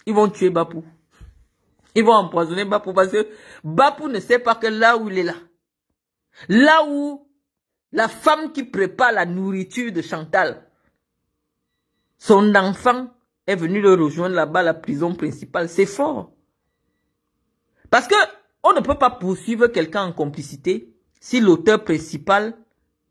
Speaker 1: Ils vont tuer Bapou. Ils vont empoisonner Bapou parce que Bapou ne sait pas que là où il est là, là où la femme qui prépare la nourriture de Chantal, son enfant est venu le rejoindre là-bas, la prison principale. C'est fort. Parce que on ne peut pas poursuivre quelqu'un en complicité si l'auteur principal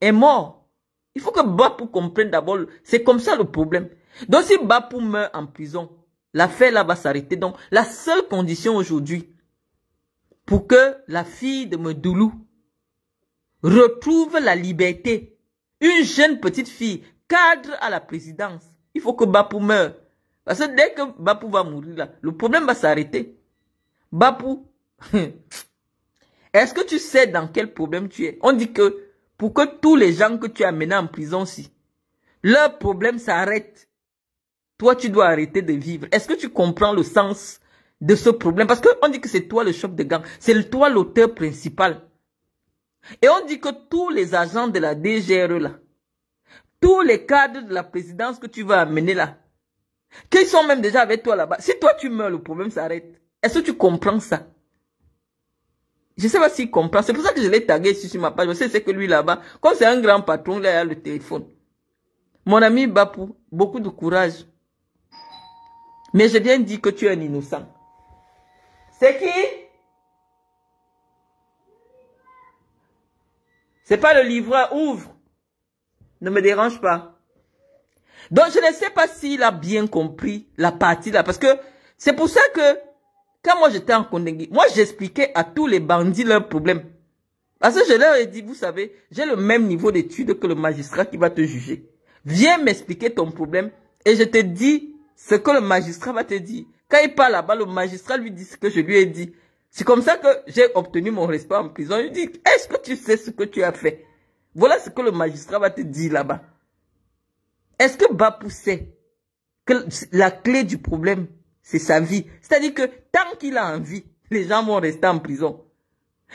Speaker 1: est mort. Il faut que Bapou comprenne d'abord. C'est comme ça le problème. Donc si Bapou meurt en prison, L'affaire là va s'arrêter. Donc, la seule condition aujourd'hui pour que la fille de Medoulou retrouve la liberté, une jeune petite fille, cadre à la présidence, il faut que Bapou meure. Parce que dès que Bapou va mourir là, le problème va s'arrêter. Bapou, [laughs] est-ce que tu sais dans quel problème tu es On dit que pour que tous les gens que tu as menés en prison, si, leur problème s'arrête toi, tu dois arrêter de vivre. Est-ce que tu comprends le sens de ce problème Parce qu'on dit que c'est toi le choc de gang. C'est toi l'auteur principal. Et on dit que tous les agents de la DGRE, là, tous les cadres de la présidence que tu vas amener là, qu'ils sont même déjà avec toi là-bas, si toi tu meurs, le problème s'arrête. Est-ce que tu comprends ça je sais pas s'il comprend. C'est pour ça que je l'ai tagué ici sur ma page. Je sais que lui là-bas, quand c'est un grand patron, là, il a le téléphone. Mon ami Bapou, beaucoup de courage. Mais je viens de dire que tu es un innocent. C'est qui C'est pas le livreur, ouvre. Ne me dérange pas. Donc je ne sais pas s'il a bien compris la partie là, parce que c'est pour ça que quand moi j'étais en Kondengi, moi j'expliquais à tous les bandits leurs problèmes. Parce que je leur ai dit, vous savez, j'ai le même niveau d'étude que le magistrat qui va te juger. Viens m'expliquer ton problème et je te dis ce que le magistrat va te dire. Quand il parle là-bas, le magistrat lui dit ce que je lui ai dit. C'est comme ça que j'ai obtenu mon respect en prison. Il dit, est-ce que tu sais ce que tu as fait Voilà ce que le magistrat va te dire là-bas. Est-ce que Bapou sait que la clé du problème, c'est sa vie C'est-à-dire que tant qu'il a envie, les gens vont rester en prison.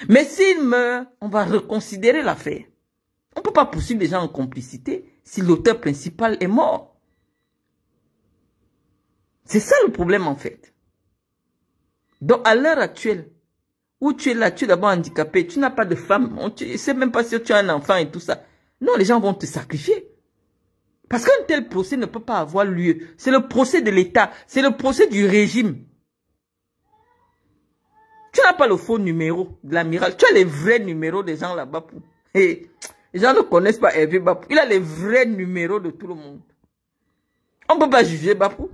Speaker 1: Mais s'il meurt, on va reconsidérer l'affaire. On ne peut pas poursuivre les gens en complicité si l'auteur principal est mort. C'est ça le problème en fait. Donc à l'heure actuelle, où tu es là, tu es d'abord handicapé, tu n'as pas de femme, on ne sais même pas si tu as un enfant et tout ça. Non, les gens vont te sacrifier. Parce qu'un tel procès ne peut pas avoir lieu. C'est le procès de l'État, c'est le procès du régime. Tu n'as pas le faux numéro de l'amiral, tu as les vrais numéros des gens là-bas. [laughs] les gens ne connaissent pas Hervé Bapou. Il a les vrais numéros de tout le monde. On ne peut pas juger Bapou.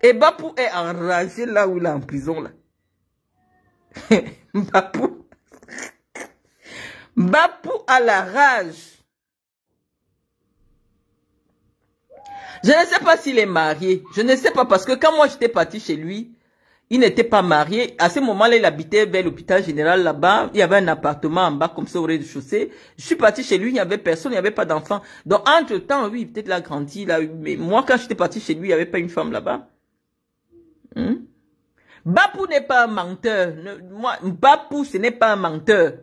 Speaker 1: Et Bapou est enragé là où il est en prison là. [laughs] Bapou. Bapou a la rage. Je ne sais pas s'il est marié. Je ne sais pas parce que quand moi j'étais parti chez lui, il n'était pas marié. À ce moment-là, il habitait vers l'hôpital général là-bas. Il y avait un appartement en bas comme ça au rez-de-chaussée. Je suis parti chez lui, il n'y avait personne, il n'y avait pas d'enfant. Donc entre-temps, oui, peut-être il a grandi. mais moi, quand j'étais parti chez lui, il n'y avait pas une femme là-bas. Bapu hmm? Bapou n'est pas un menteur. Moi, Bapou, ce n'est pas un menteur.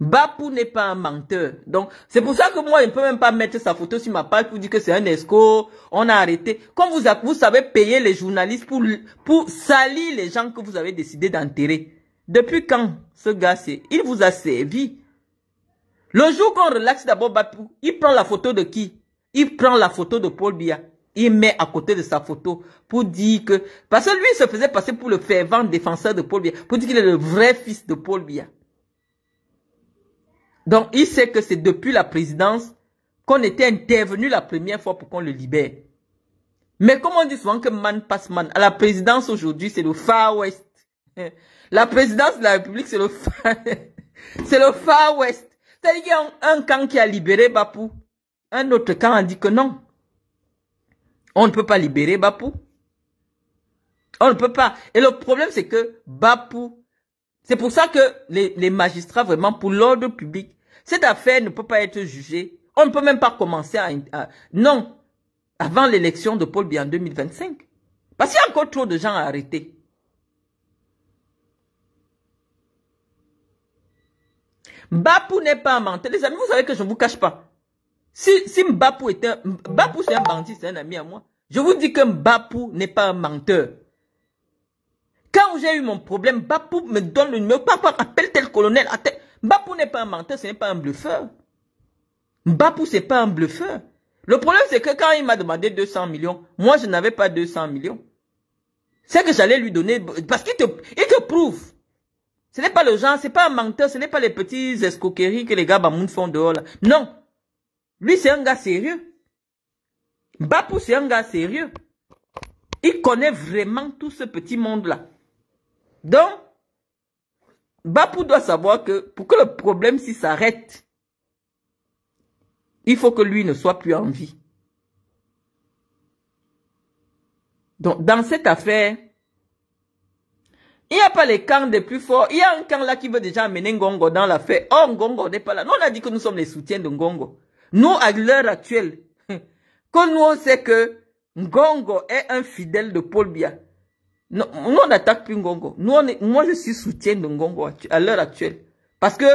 Speaker 1: Bapou n'est pas un menteur. Donc, c'est pour ça que moi, je ne peux même pas mettre sa photo sur ma page pour dire que c'est un escroc. On a arrêté. Quand vous, savez payer les journalistes pour, pour salir les gens que vous avez décidé d'enterrer. Depuis quand ce gars, il vous a servi. Le jour qu'on relaxe d'abord Bapou, il prend la photo de qui? Il prend la photo de Paul Biya il met à côté de sa photo pour dire que... Parce que lui, il se faisait passer pour le fervent défenseur de Paul Biya, pour dire qu'il est le vrai fils de Paul Biya. Donc, il sait que c'est depuis la présidence qu'on était intervenu la première fois pour qu'on le libère. Mais comme on dit souvent que man passe man, à la présidence aujourd'hui, c'est le Far West. [laughs] La présidence de la République, c'est le Far, [laughs] c'est le Far West. C'est-à-dire qu'il y a un, camp qui a libéré Bapou. Un autre camp a dit que non. On ne peut pas libérer Bapou. On ne peut pas. Et le problème, c'est que Bapou, c'est pour ça que les, magistrats, vraiment, pour l'ordre public, cette affaire ne peut pas être jugée. On ne peut même pas commencer à... non, avant l'élection de Paul Bien en 2025. Parce qu'il y a encore trop de gens à arrêter. Bapou n'est pas un menteur. Les amis, vous savez que je ne vous cache pas. Si, si était... Bapou, c'est un bandit, c'est un ami à moi. Je vous dis que Mbapou n'est pas un menteur. Quand j'ai eu mon problème, Mbapou me donne le numéro. Papa, appelle tel colonel. Mbappou n'est pas un menteur, ce n'est pas un bluffeur. Mbapou, c'est pas un bluffeur. Le problème, c'est que quand il m'a demandé 200 millions, moi, je n'avais pas 200 millions. C'est que j'allais lui donner, parce qu'il te, prouve. Ce n'est pas le genre, n'est pas un menteur, ce n'est pas les petits escroqueries que les gars Bamoun font dehors Non. Lui, c'est un gars sérieux. Bapou, c'est un gars sérieux. Il connaît vraiment tout ce petit monde-là. Donc, Bapou doit savoir que pour que le problème s'arrête, il faut que lui ne soit plus en vie. Donc, dans cette affaire, il n'y a pas les camps des plus forts. Il y a un camp là qui veut déjà amener Ngongo dans l'affaire. Oh, Ngongo n'est pas là. Nous, on a dit que nous sommes les soutiens de Ngongo. Nous, à l'heure actuelle, quand nous, on sait que Ngongo est un fidèle de Paul Bia, nous, on n'attaque plus Ngongo. Nous, moi, je suis soutien de Ngongo à l'heure actuelle. Parce que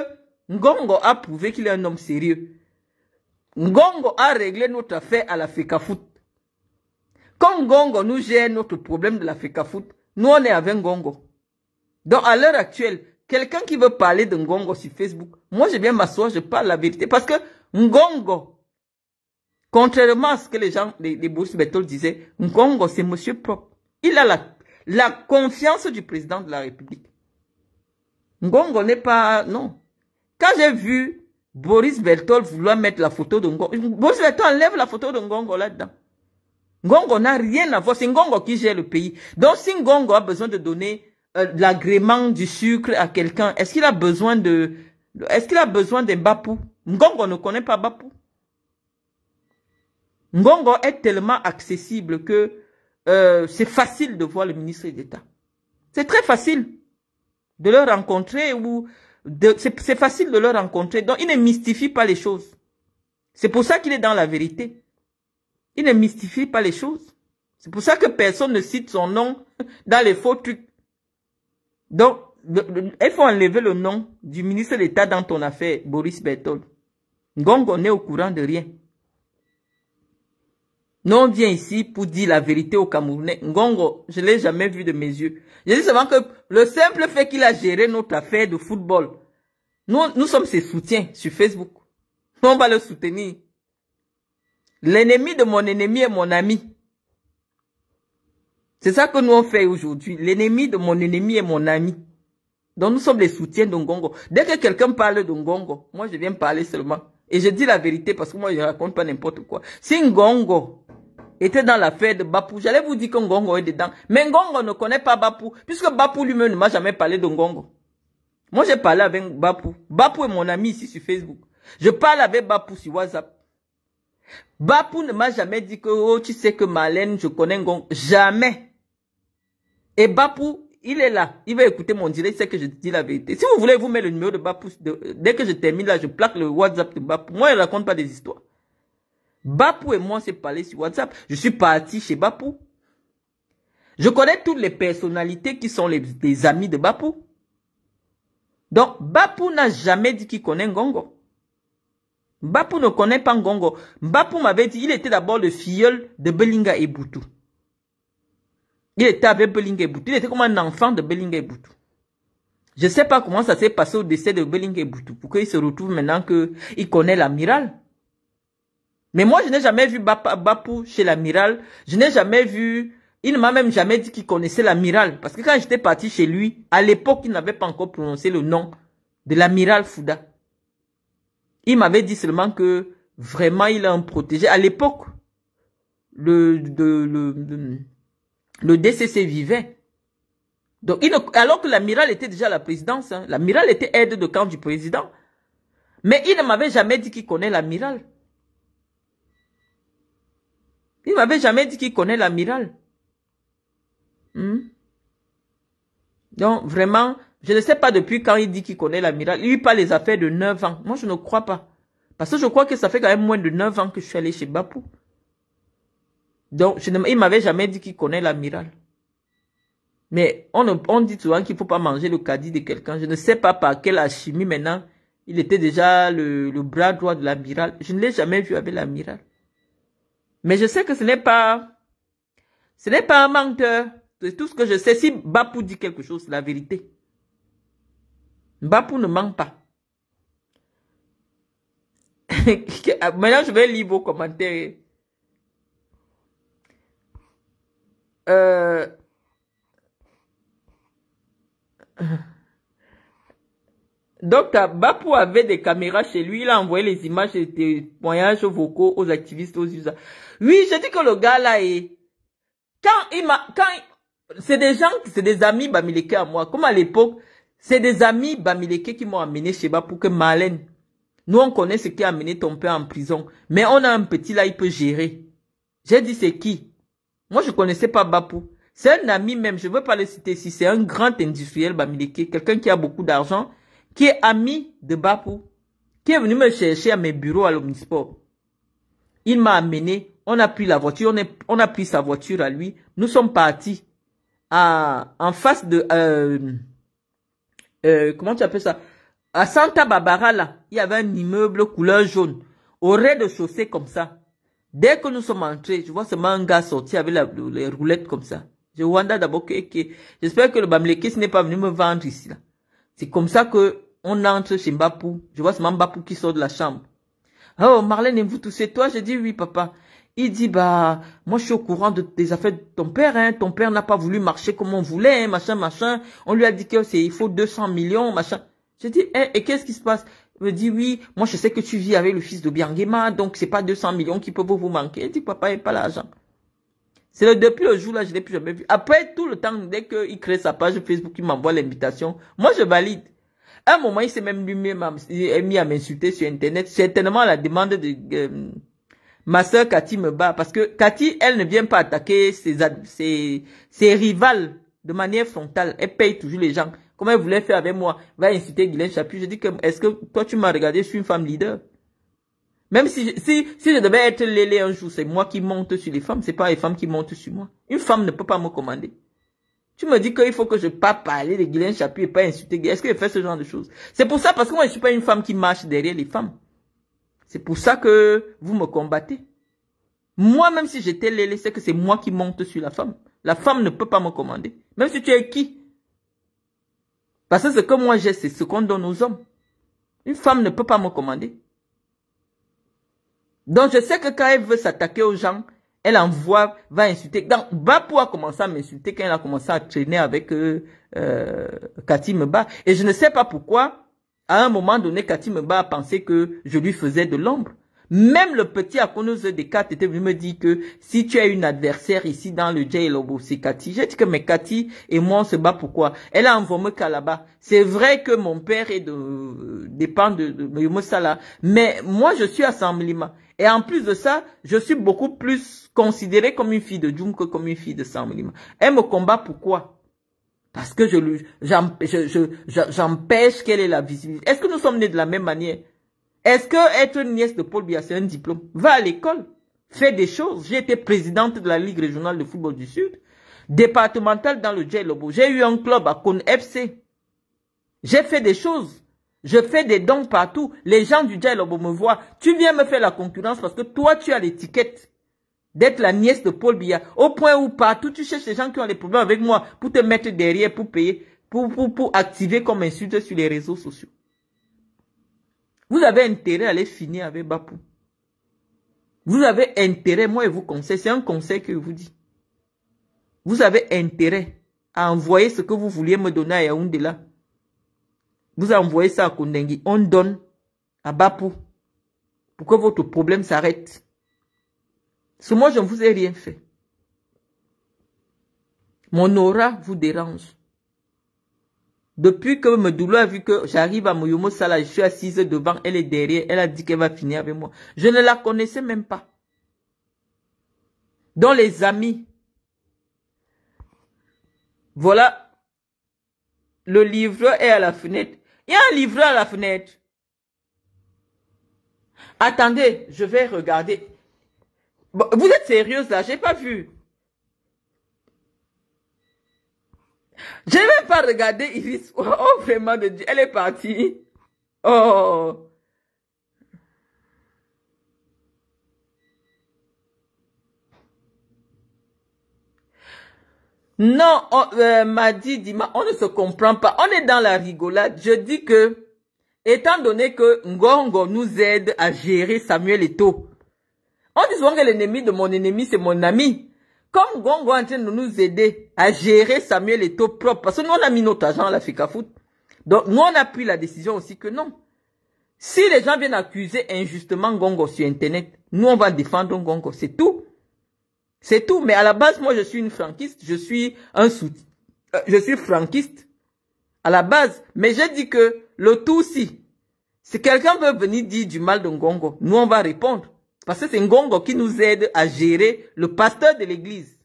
Speaker 1: Ngongo a prouvé qu'il est un homme sérieux. Ngongo a réglé notre affaire à la FECAFOOT. Quand Ngongo nous gère notre problème de la FECAFOOT, nous, on est avec Ngongo. Donc, à l'heure actuelle, quelqu'un qui veut parler de Ngongo sur Facebook, moi, je viens m'asseoir, je parle la vérité. Parce que Ngongo, Contrairement à ce que les gens, les, Boris Bertol disaient, Ngongo, c'est monsieur propre. Il a la, confiance du président de la République. Ngongo n'est pas... Non. Quand j'ai vu Boris Bertol vouloir mettre la photo de Ngongo... Boris Bertol enlève la photo de Ngongo là-dedans. Ngongo n'a rien à voir. C'est Ngongo qui gère le pays. Donc si Ngongo a besoin de donner euh, l'agrément du sucre à quelqu'un, est-ce qu'il a besoin de... Est-ce qu'il a besoin d'un Bapou Ngongo ne connaît pas Bapou. Ngongo est tellement accessible que euh, c'est facile de voir le ministre d'État. C'est très facile de le rencontrer ou c'est facile de le rencontrer. Donc, il ne mystifie pas les choses. C'est pour ça qu'il est dans la vérité. Il ne mystifie pas les choses. C'est pour ça que personne ne cite son nom [laughs] dans les faux trucs. Donc, il faut enlever le nom du ministre d'État dans ton affaire, Boris Berthold. Ngongo n'est au courant de rien. Non, on vient ici pour dire la vérité aux Camerounais. Ngongo, je l'ai jamais vu de mes yeux. Je dis seulement que le simple fait qu'il a géré notre affaire de football, nous, nous sommes ses soutiens sur Facebook. On va le soutenir. L'ennemi de mon ennemi est mon ami. C'est ça que nous on fait aujourd'hui. L'ennemi de mon ennemi est mon ami. Donc nous sommes les soutiens Ngongo. Dès que quelqu'un parle Ngongo, moi je viens parler seulement. Et je dis la vérité parce que moi je raconte pas n'importe quoi. Si Ngongo était dans l'affaire de Bapou. J'allais vous dire que Ngongo est dedans. Mais Ngongo ne connaît pas Bapou, puisque Bapou lui-même ne m'a jamais parlé de Ngongo. Moi, j'ai parlé avec Bapou. Bapou est mon ami ici sur Facebook. Je parle avec Bapou sur WhatsApp. Bapou ne m'a jamais dit que, oh, tu sais que Malène, je connais Ngongo. Jamais. Et Bapou, il est là. Il va écouter mon direct, c'est que je dis la vérité. Si vous voulez, vous mettez le numéro de Bapou. dès que je termine là, je plaque le WhatsApp de Bapou. Moi, il raconte pas des histoires. Bapou et moi, on s'est parlé sur WhatsApp. Je suis parti chez Bapou. Je connais toutes les personnalités qui sont les, amis de Bapou. Donc, Bapou n'a jamais dit qu'il connaît Ngongo. Bapou ne connaît pas Ngongo. Bapou m'avait dit, qu'il était d'abord le filleul de Belinga et Boutou. Il était avec Belinga et Boutou. Il était comme un enfant de Belinga et Boutou. Je ne sais pas comment ça s'est passé au décès de Belinga et Boutou. Pourquoi il se retrouve maintenant qu'il connaît l'amiral mais moi, je n'ai jamais vu Bapu chez l'amiral. Je n'ai jamais vu... Il ne m'a même jamais dit qu'il connaissait l'amiral. Parce que quand j'étais parti chez lui, à l'époque, il n'avait pas encore prononcé le nom de l'amiral Fouda. Il m'avait dit seulement que vraiment, il a un protégé. À l'époque, le, le, le, le, DCC vivait. Donc, alors que l'amiral était déjà à la présidence, hein. l'amiral était aide de camp du président. Mais il ne m'avait jamais dit qu'il connaît l'amiral. Il m'avait jamais dit qu'il connaît l'amiral. Hmm? Donc, vraiment, je ne sais pas depuis quand il dit qu'il connaît l'amiral. Il lui parle les affaires de 9 ans. Moi, je ne crois pas. Parce que je crois que ça fait quand même moins de 9 ans que je suis allé chez Bapou. Donc, ne, il m'avait jamais dit qu'il connaît l'amiral. Mais on, dit souvent qu'il ne faut pas manger le caddie de quelqu'un. Je ne sais pas par quelle alchimie maintenant. Il était déjà le bras droit de l'amiral. Je ne l'ai jamais vu avec l'amiral. Mais je sais que ce n'est pas, ce n'est pas un menteur. C'est tout ce que je sais. Si Bapou dit quelque chose, c'est la vérité. Bapu ne ment pas. [laughs] Maintenant, je vais lire vos commentaires. Euh... Docteur Bapu avait des caméras chez lui, il a envoyé les images et des témoignages vocaux aux activistes, aux usagers. Oui, je dis que le gars là est... Quand il m'a... Quand C'est des gens, c'est des amis Bamileke à moi. Comme à l'époque, c'est des amis Bamileke qui m'ont amené chez Bapu que Malène. Nous, on connaît ce qui a amené ton père en prison. Mais on a un petit là, il peut gérer. J'ai dit, c'est qui Moi, je connaissais pas Bapu. C'est un ami même, je ne veux pas le citer ici. C'est un grand industriel Bamileke, quelqu'un qui a beaucoup d'argent qui est ami de Bapou, qui est venu me chercher à mes bureaux à l'Omnisport. Il m'a amené, on a pris la voiture, on, a pris sa voiture à lui. Nous sommes partis à, en face de... Euh, euh, comment tu appelles ça À Santa Barbara, là, il y avait un immeuble couleur jaune, au rez-de-chaussée comme ça. Dès que nous sommes entrés, je vois ce manga sortir avec les roulettes comme ça. Je wanda d'abord que, j'espère que le Bamlekis n'est pas venu me vendre ici. C'est comme ça que on entre chez Mbapou. Je vois ce Mbapou qui sort de la chambre. Oh, Marlène, vous toussez toi? Je dis, oui, papa. Il dit, bah, moi, je suis au courant de, des affaires de ton père, hein. Ton père n'a pas voulu marcher comme on voulait, machin, machin. On lui a dit que il faut 200 millions, machin. Je dis, hein, et qu'est-ce qui se passe? Il me dit, oui, moi, je sais que tu vis avec le fils de Bianguema. donc c'est pas 200 millions qui peuvent vous manquer. Il dit, papa, il n'y a pas l'argent. C'est le, depuis le jour-là, je l'ai plus jamais vu. Après, tout le temps, dès qu'il crée sa page Facebook, il m'envoie l'invitation. Moi, je valide un moment, il s'est même mis à m'insulter sur Internet. Certainement, la demande de euh, ma sœur Cathy me bat. Parce que Cathy, elle ne vient pas attaquer ses, ses, rivales de manière frontale. Elle paye toujours les gens. Comment elle voulait faire avec moi Va insulter Guylaine Chaput. Je dis que, est-ce que toi, tu m'as regardé, je suis une femme leader même si, si, je devais être l'élé un jour, c'est moi qui monte sur les femmes, c'est pas les femmes qui montent sur moi. Une femme ne peut pas me commander. Tu me dis qu'il faut que je ne pas parler de Guylaine Chapu et pas insulter Est-ce que je fait ce genre de choses C'est pour ça, parce que moi, je ne suis pas une femme qui marche derrière les femmes. C'est pour ça que vous me combattez. Moi, même si j'étais lélé, c'est que c'est moi qui monte sur la femme. La femme ne peut pas me commander. Même si tu es qui Parce que ce que moi j'ai, c'est ce qu'on donne aux hommes. Une femme ne peut pas me commander. Donc je sais que quand elle veut s'attaquer aux gens, elle envoie, va insulter. Donc, va a commencer à m'insulter quand elle a commencé à traîner avec euh, euh, Cathy Meba. Et je ne sais pas pourquoi, à un moment donné, Cathy Meba a pensé que je lui faisais de l'ombre. Même le petit à de Kat était venu me dire que si tu as une adversaire ici dans le J-Logo, oh, c'est Cathy. J'ai dit que mais Cathy et moi on se bat pourquoi Elle a envoyé Kalaba. C'est vrai que mon père est de, dépend de, de, mais moi je suis à Samlima. Et en plus de ça, je suis beaucoup plus considérée comme une fille de Jung que comme une fille de Samlim. Elle me combat pourquoi Parce que je j'empêche qu'elle ait la visibilité. Est-ce que nous sommes nés de la même manière Est-ce que être nièce de Paul Biya, c'est un diplôme Va à l'école, fais des choses. J'ai été présidente de la Ligue régionale de football du Sud, départementale dans le Lobo. J'ai eu un club à Kon FC. J'ai fait des choses. Je fais des dons partout. Les gens du dialogue me voient. Tu viens me faire la concurrence parce que toi, tu as l'étiquette d'être la nièce de Paul Biya. Au point où partout, tu cherches les gens qui ont des problèmes avec moi pour te mettre derrière, pour payer, pour, pour, pour activer comme insulte sur les réseaux sociaux. Vous avez intérêt à aller finir avec Bapou. Vous avez intérêt, moi et vous conseille, c'est un conseil que je vous dis. Vous avez intérêt à envoyer ce que vous vouliez me donner à Yaoundé là. Vous envoyez ça à Kondengi. On donne à Bapou pour que votre problème s'arrête. Ce moi, je ne vous ai rien fait. Mon aura vous dérange. Depuis que me douleur a vu que j'arrive à Moyomo Sala, je suis assise devant, elle est derrière, elle a dit qu'elle va finir avec moi. Je ne la connaissais même pas. Dans les amis, voilà, le livre est à la fenêtre. Il y a un livreur à la fenêtre. Attendez, je vais regarder. vous êtes sérieuse là, j'ai pas vu. Je vais pas regarder Iris. Oh, vraiment de Dieu, elle est partie. Oh. Non, on, euh, m'a dit, on ne se comprend pas. On est dans la rigolade. Je dis que, étant donné que Ngongo nous aide à gérer Samuel Eto, dit souvent que l'ennemi de mon ennemi, c'est mon ami. Comme Ngongo est en train de nous aider à gérer Samuel Eto propre, parce que nous, on a mis notre argent à la Foot. Donc, nous, on a pris la décision aussi que non. Si les gens viennent accuser injustement Ngongo sur Internet, nous, on va défendre Ngongo, c'est tout. C'est tout. Mais à la base, moi, je suis une franquiste. Je suis un soutien. Euh, je suis franquiste. À la base. Mais j'ai dit que le tout si. Si quelqu'un veut venir dire du mal de gongo, nous, on va répondre. Parce que c'est Ngongo qui nous aide à gérer le pasteur de l'église.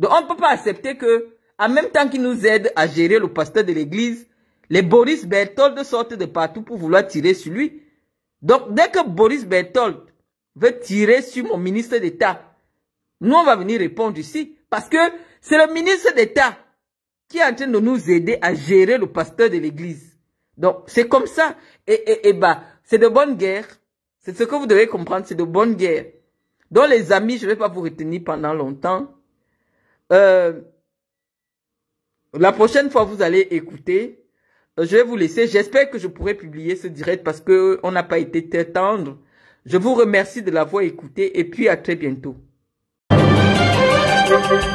Speaker 1: Donc, on ne peut pas accepter que, en même temps qu'il nous aide à gérer le pasteur de l'église, les Boris Berthold sortent de partout pour vouloir tirer sur lui. Donc, dès que Boris Berthold veut tirer sur mon ministre d'État, nous, on va venir répondre ici parce que c'est le ministre d'État qui est en train de nous aider à gérer le pasteur de l'église. Donc, c'est comme ça. Et, et, et bah, c'est de bonne guerre. C'est ce que vous devez comprendre, c'est de bonne guerre. Donc, les amis, je ne vais pas vous retenir pendant longtemps. Euh, la prochaine fois, vous allez écouter. Euh, je vais vous laisser. J'espère que je pourrai publier ce direct parce qu'on n'a pas été très tendre. Je vous remercie de l'avoir écouté et puis à très bientôt. Música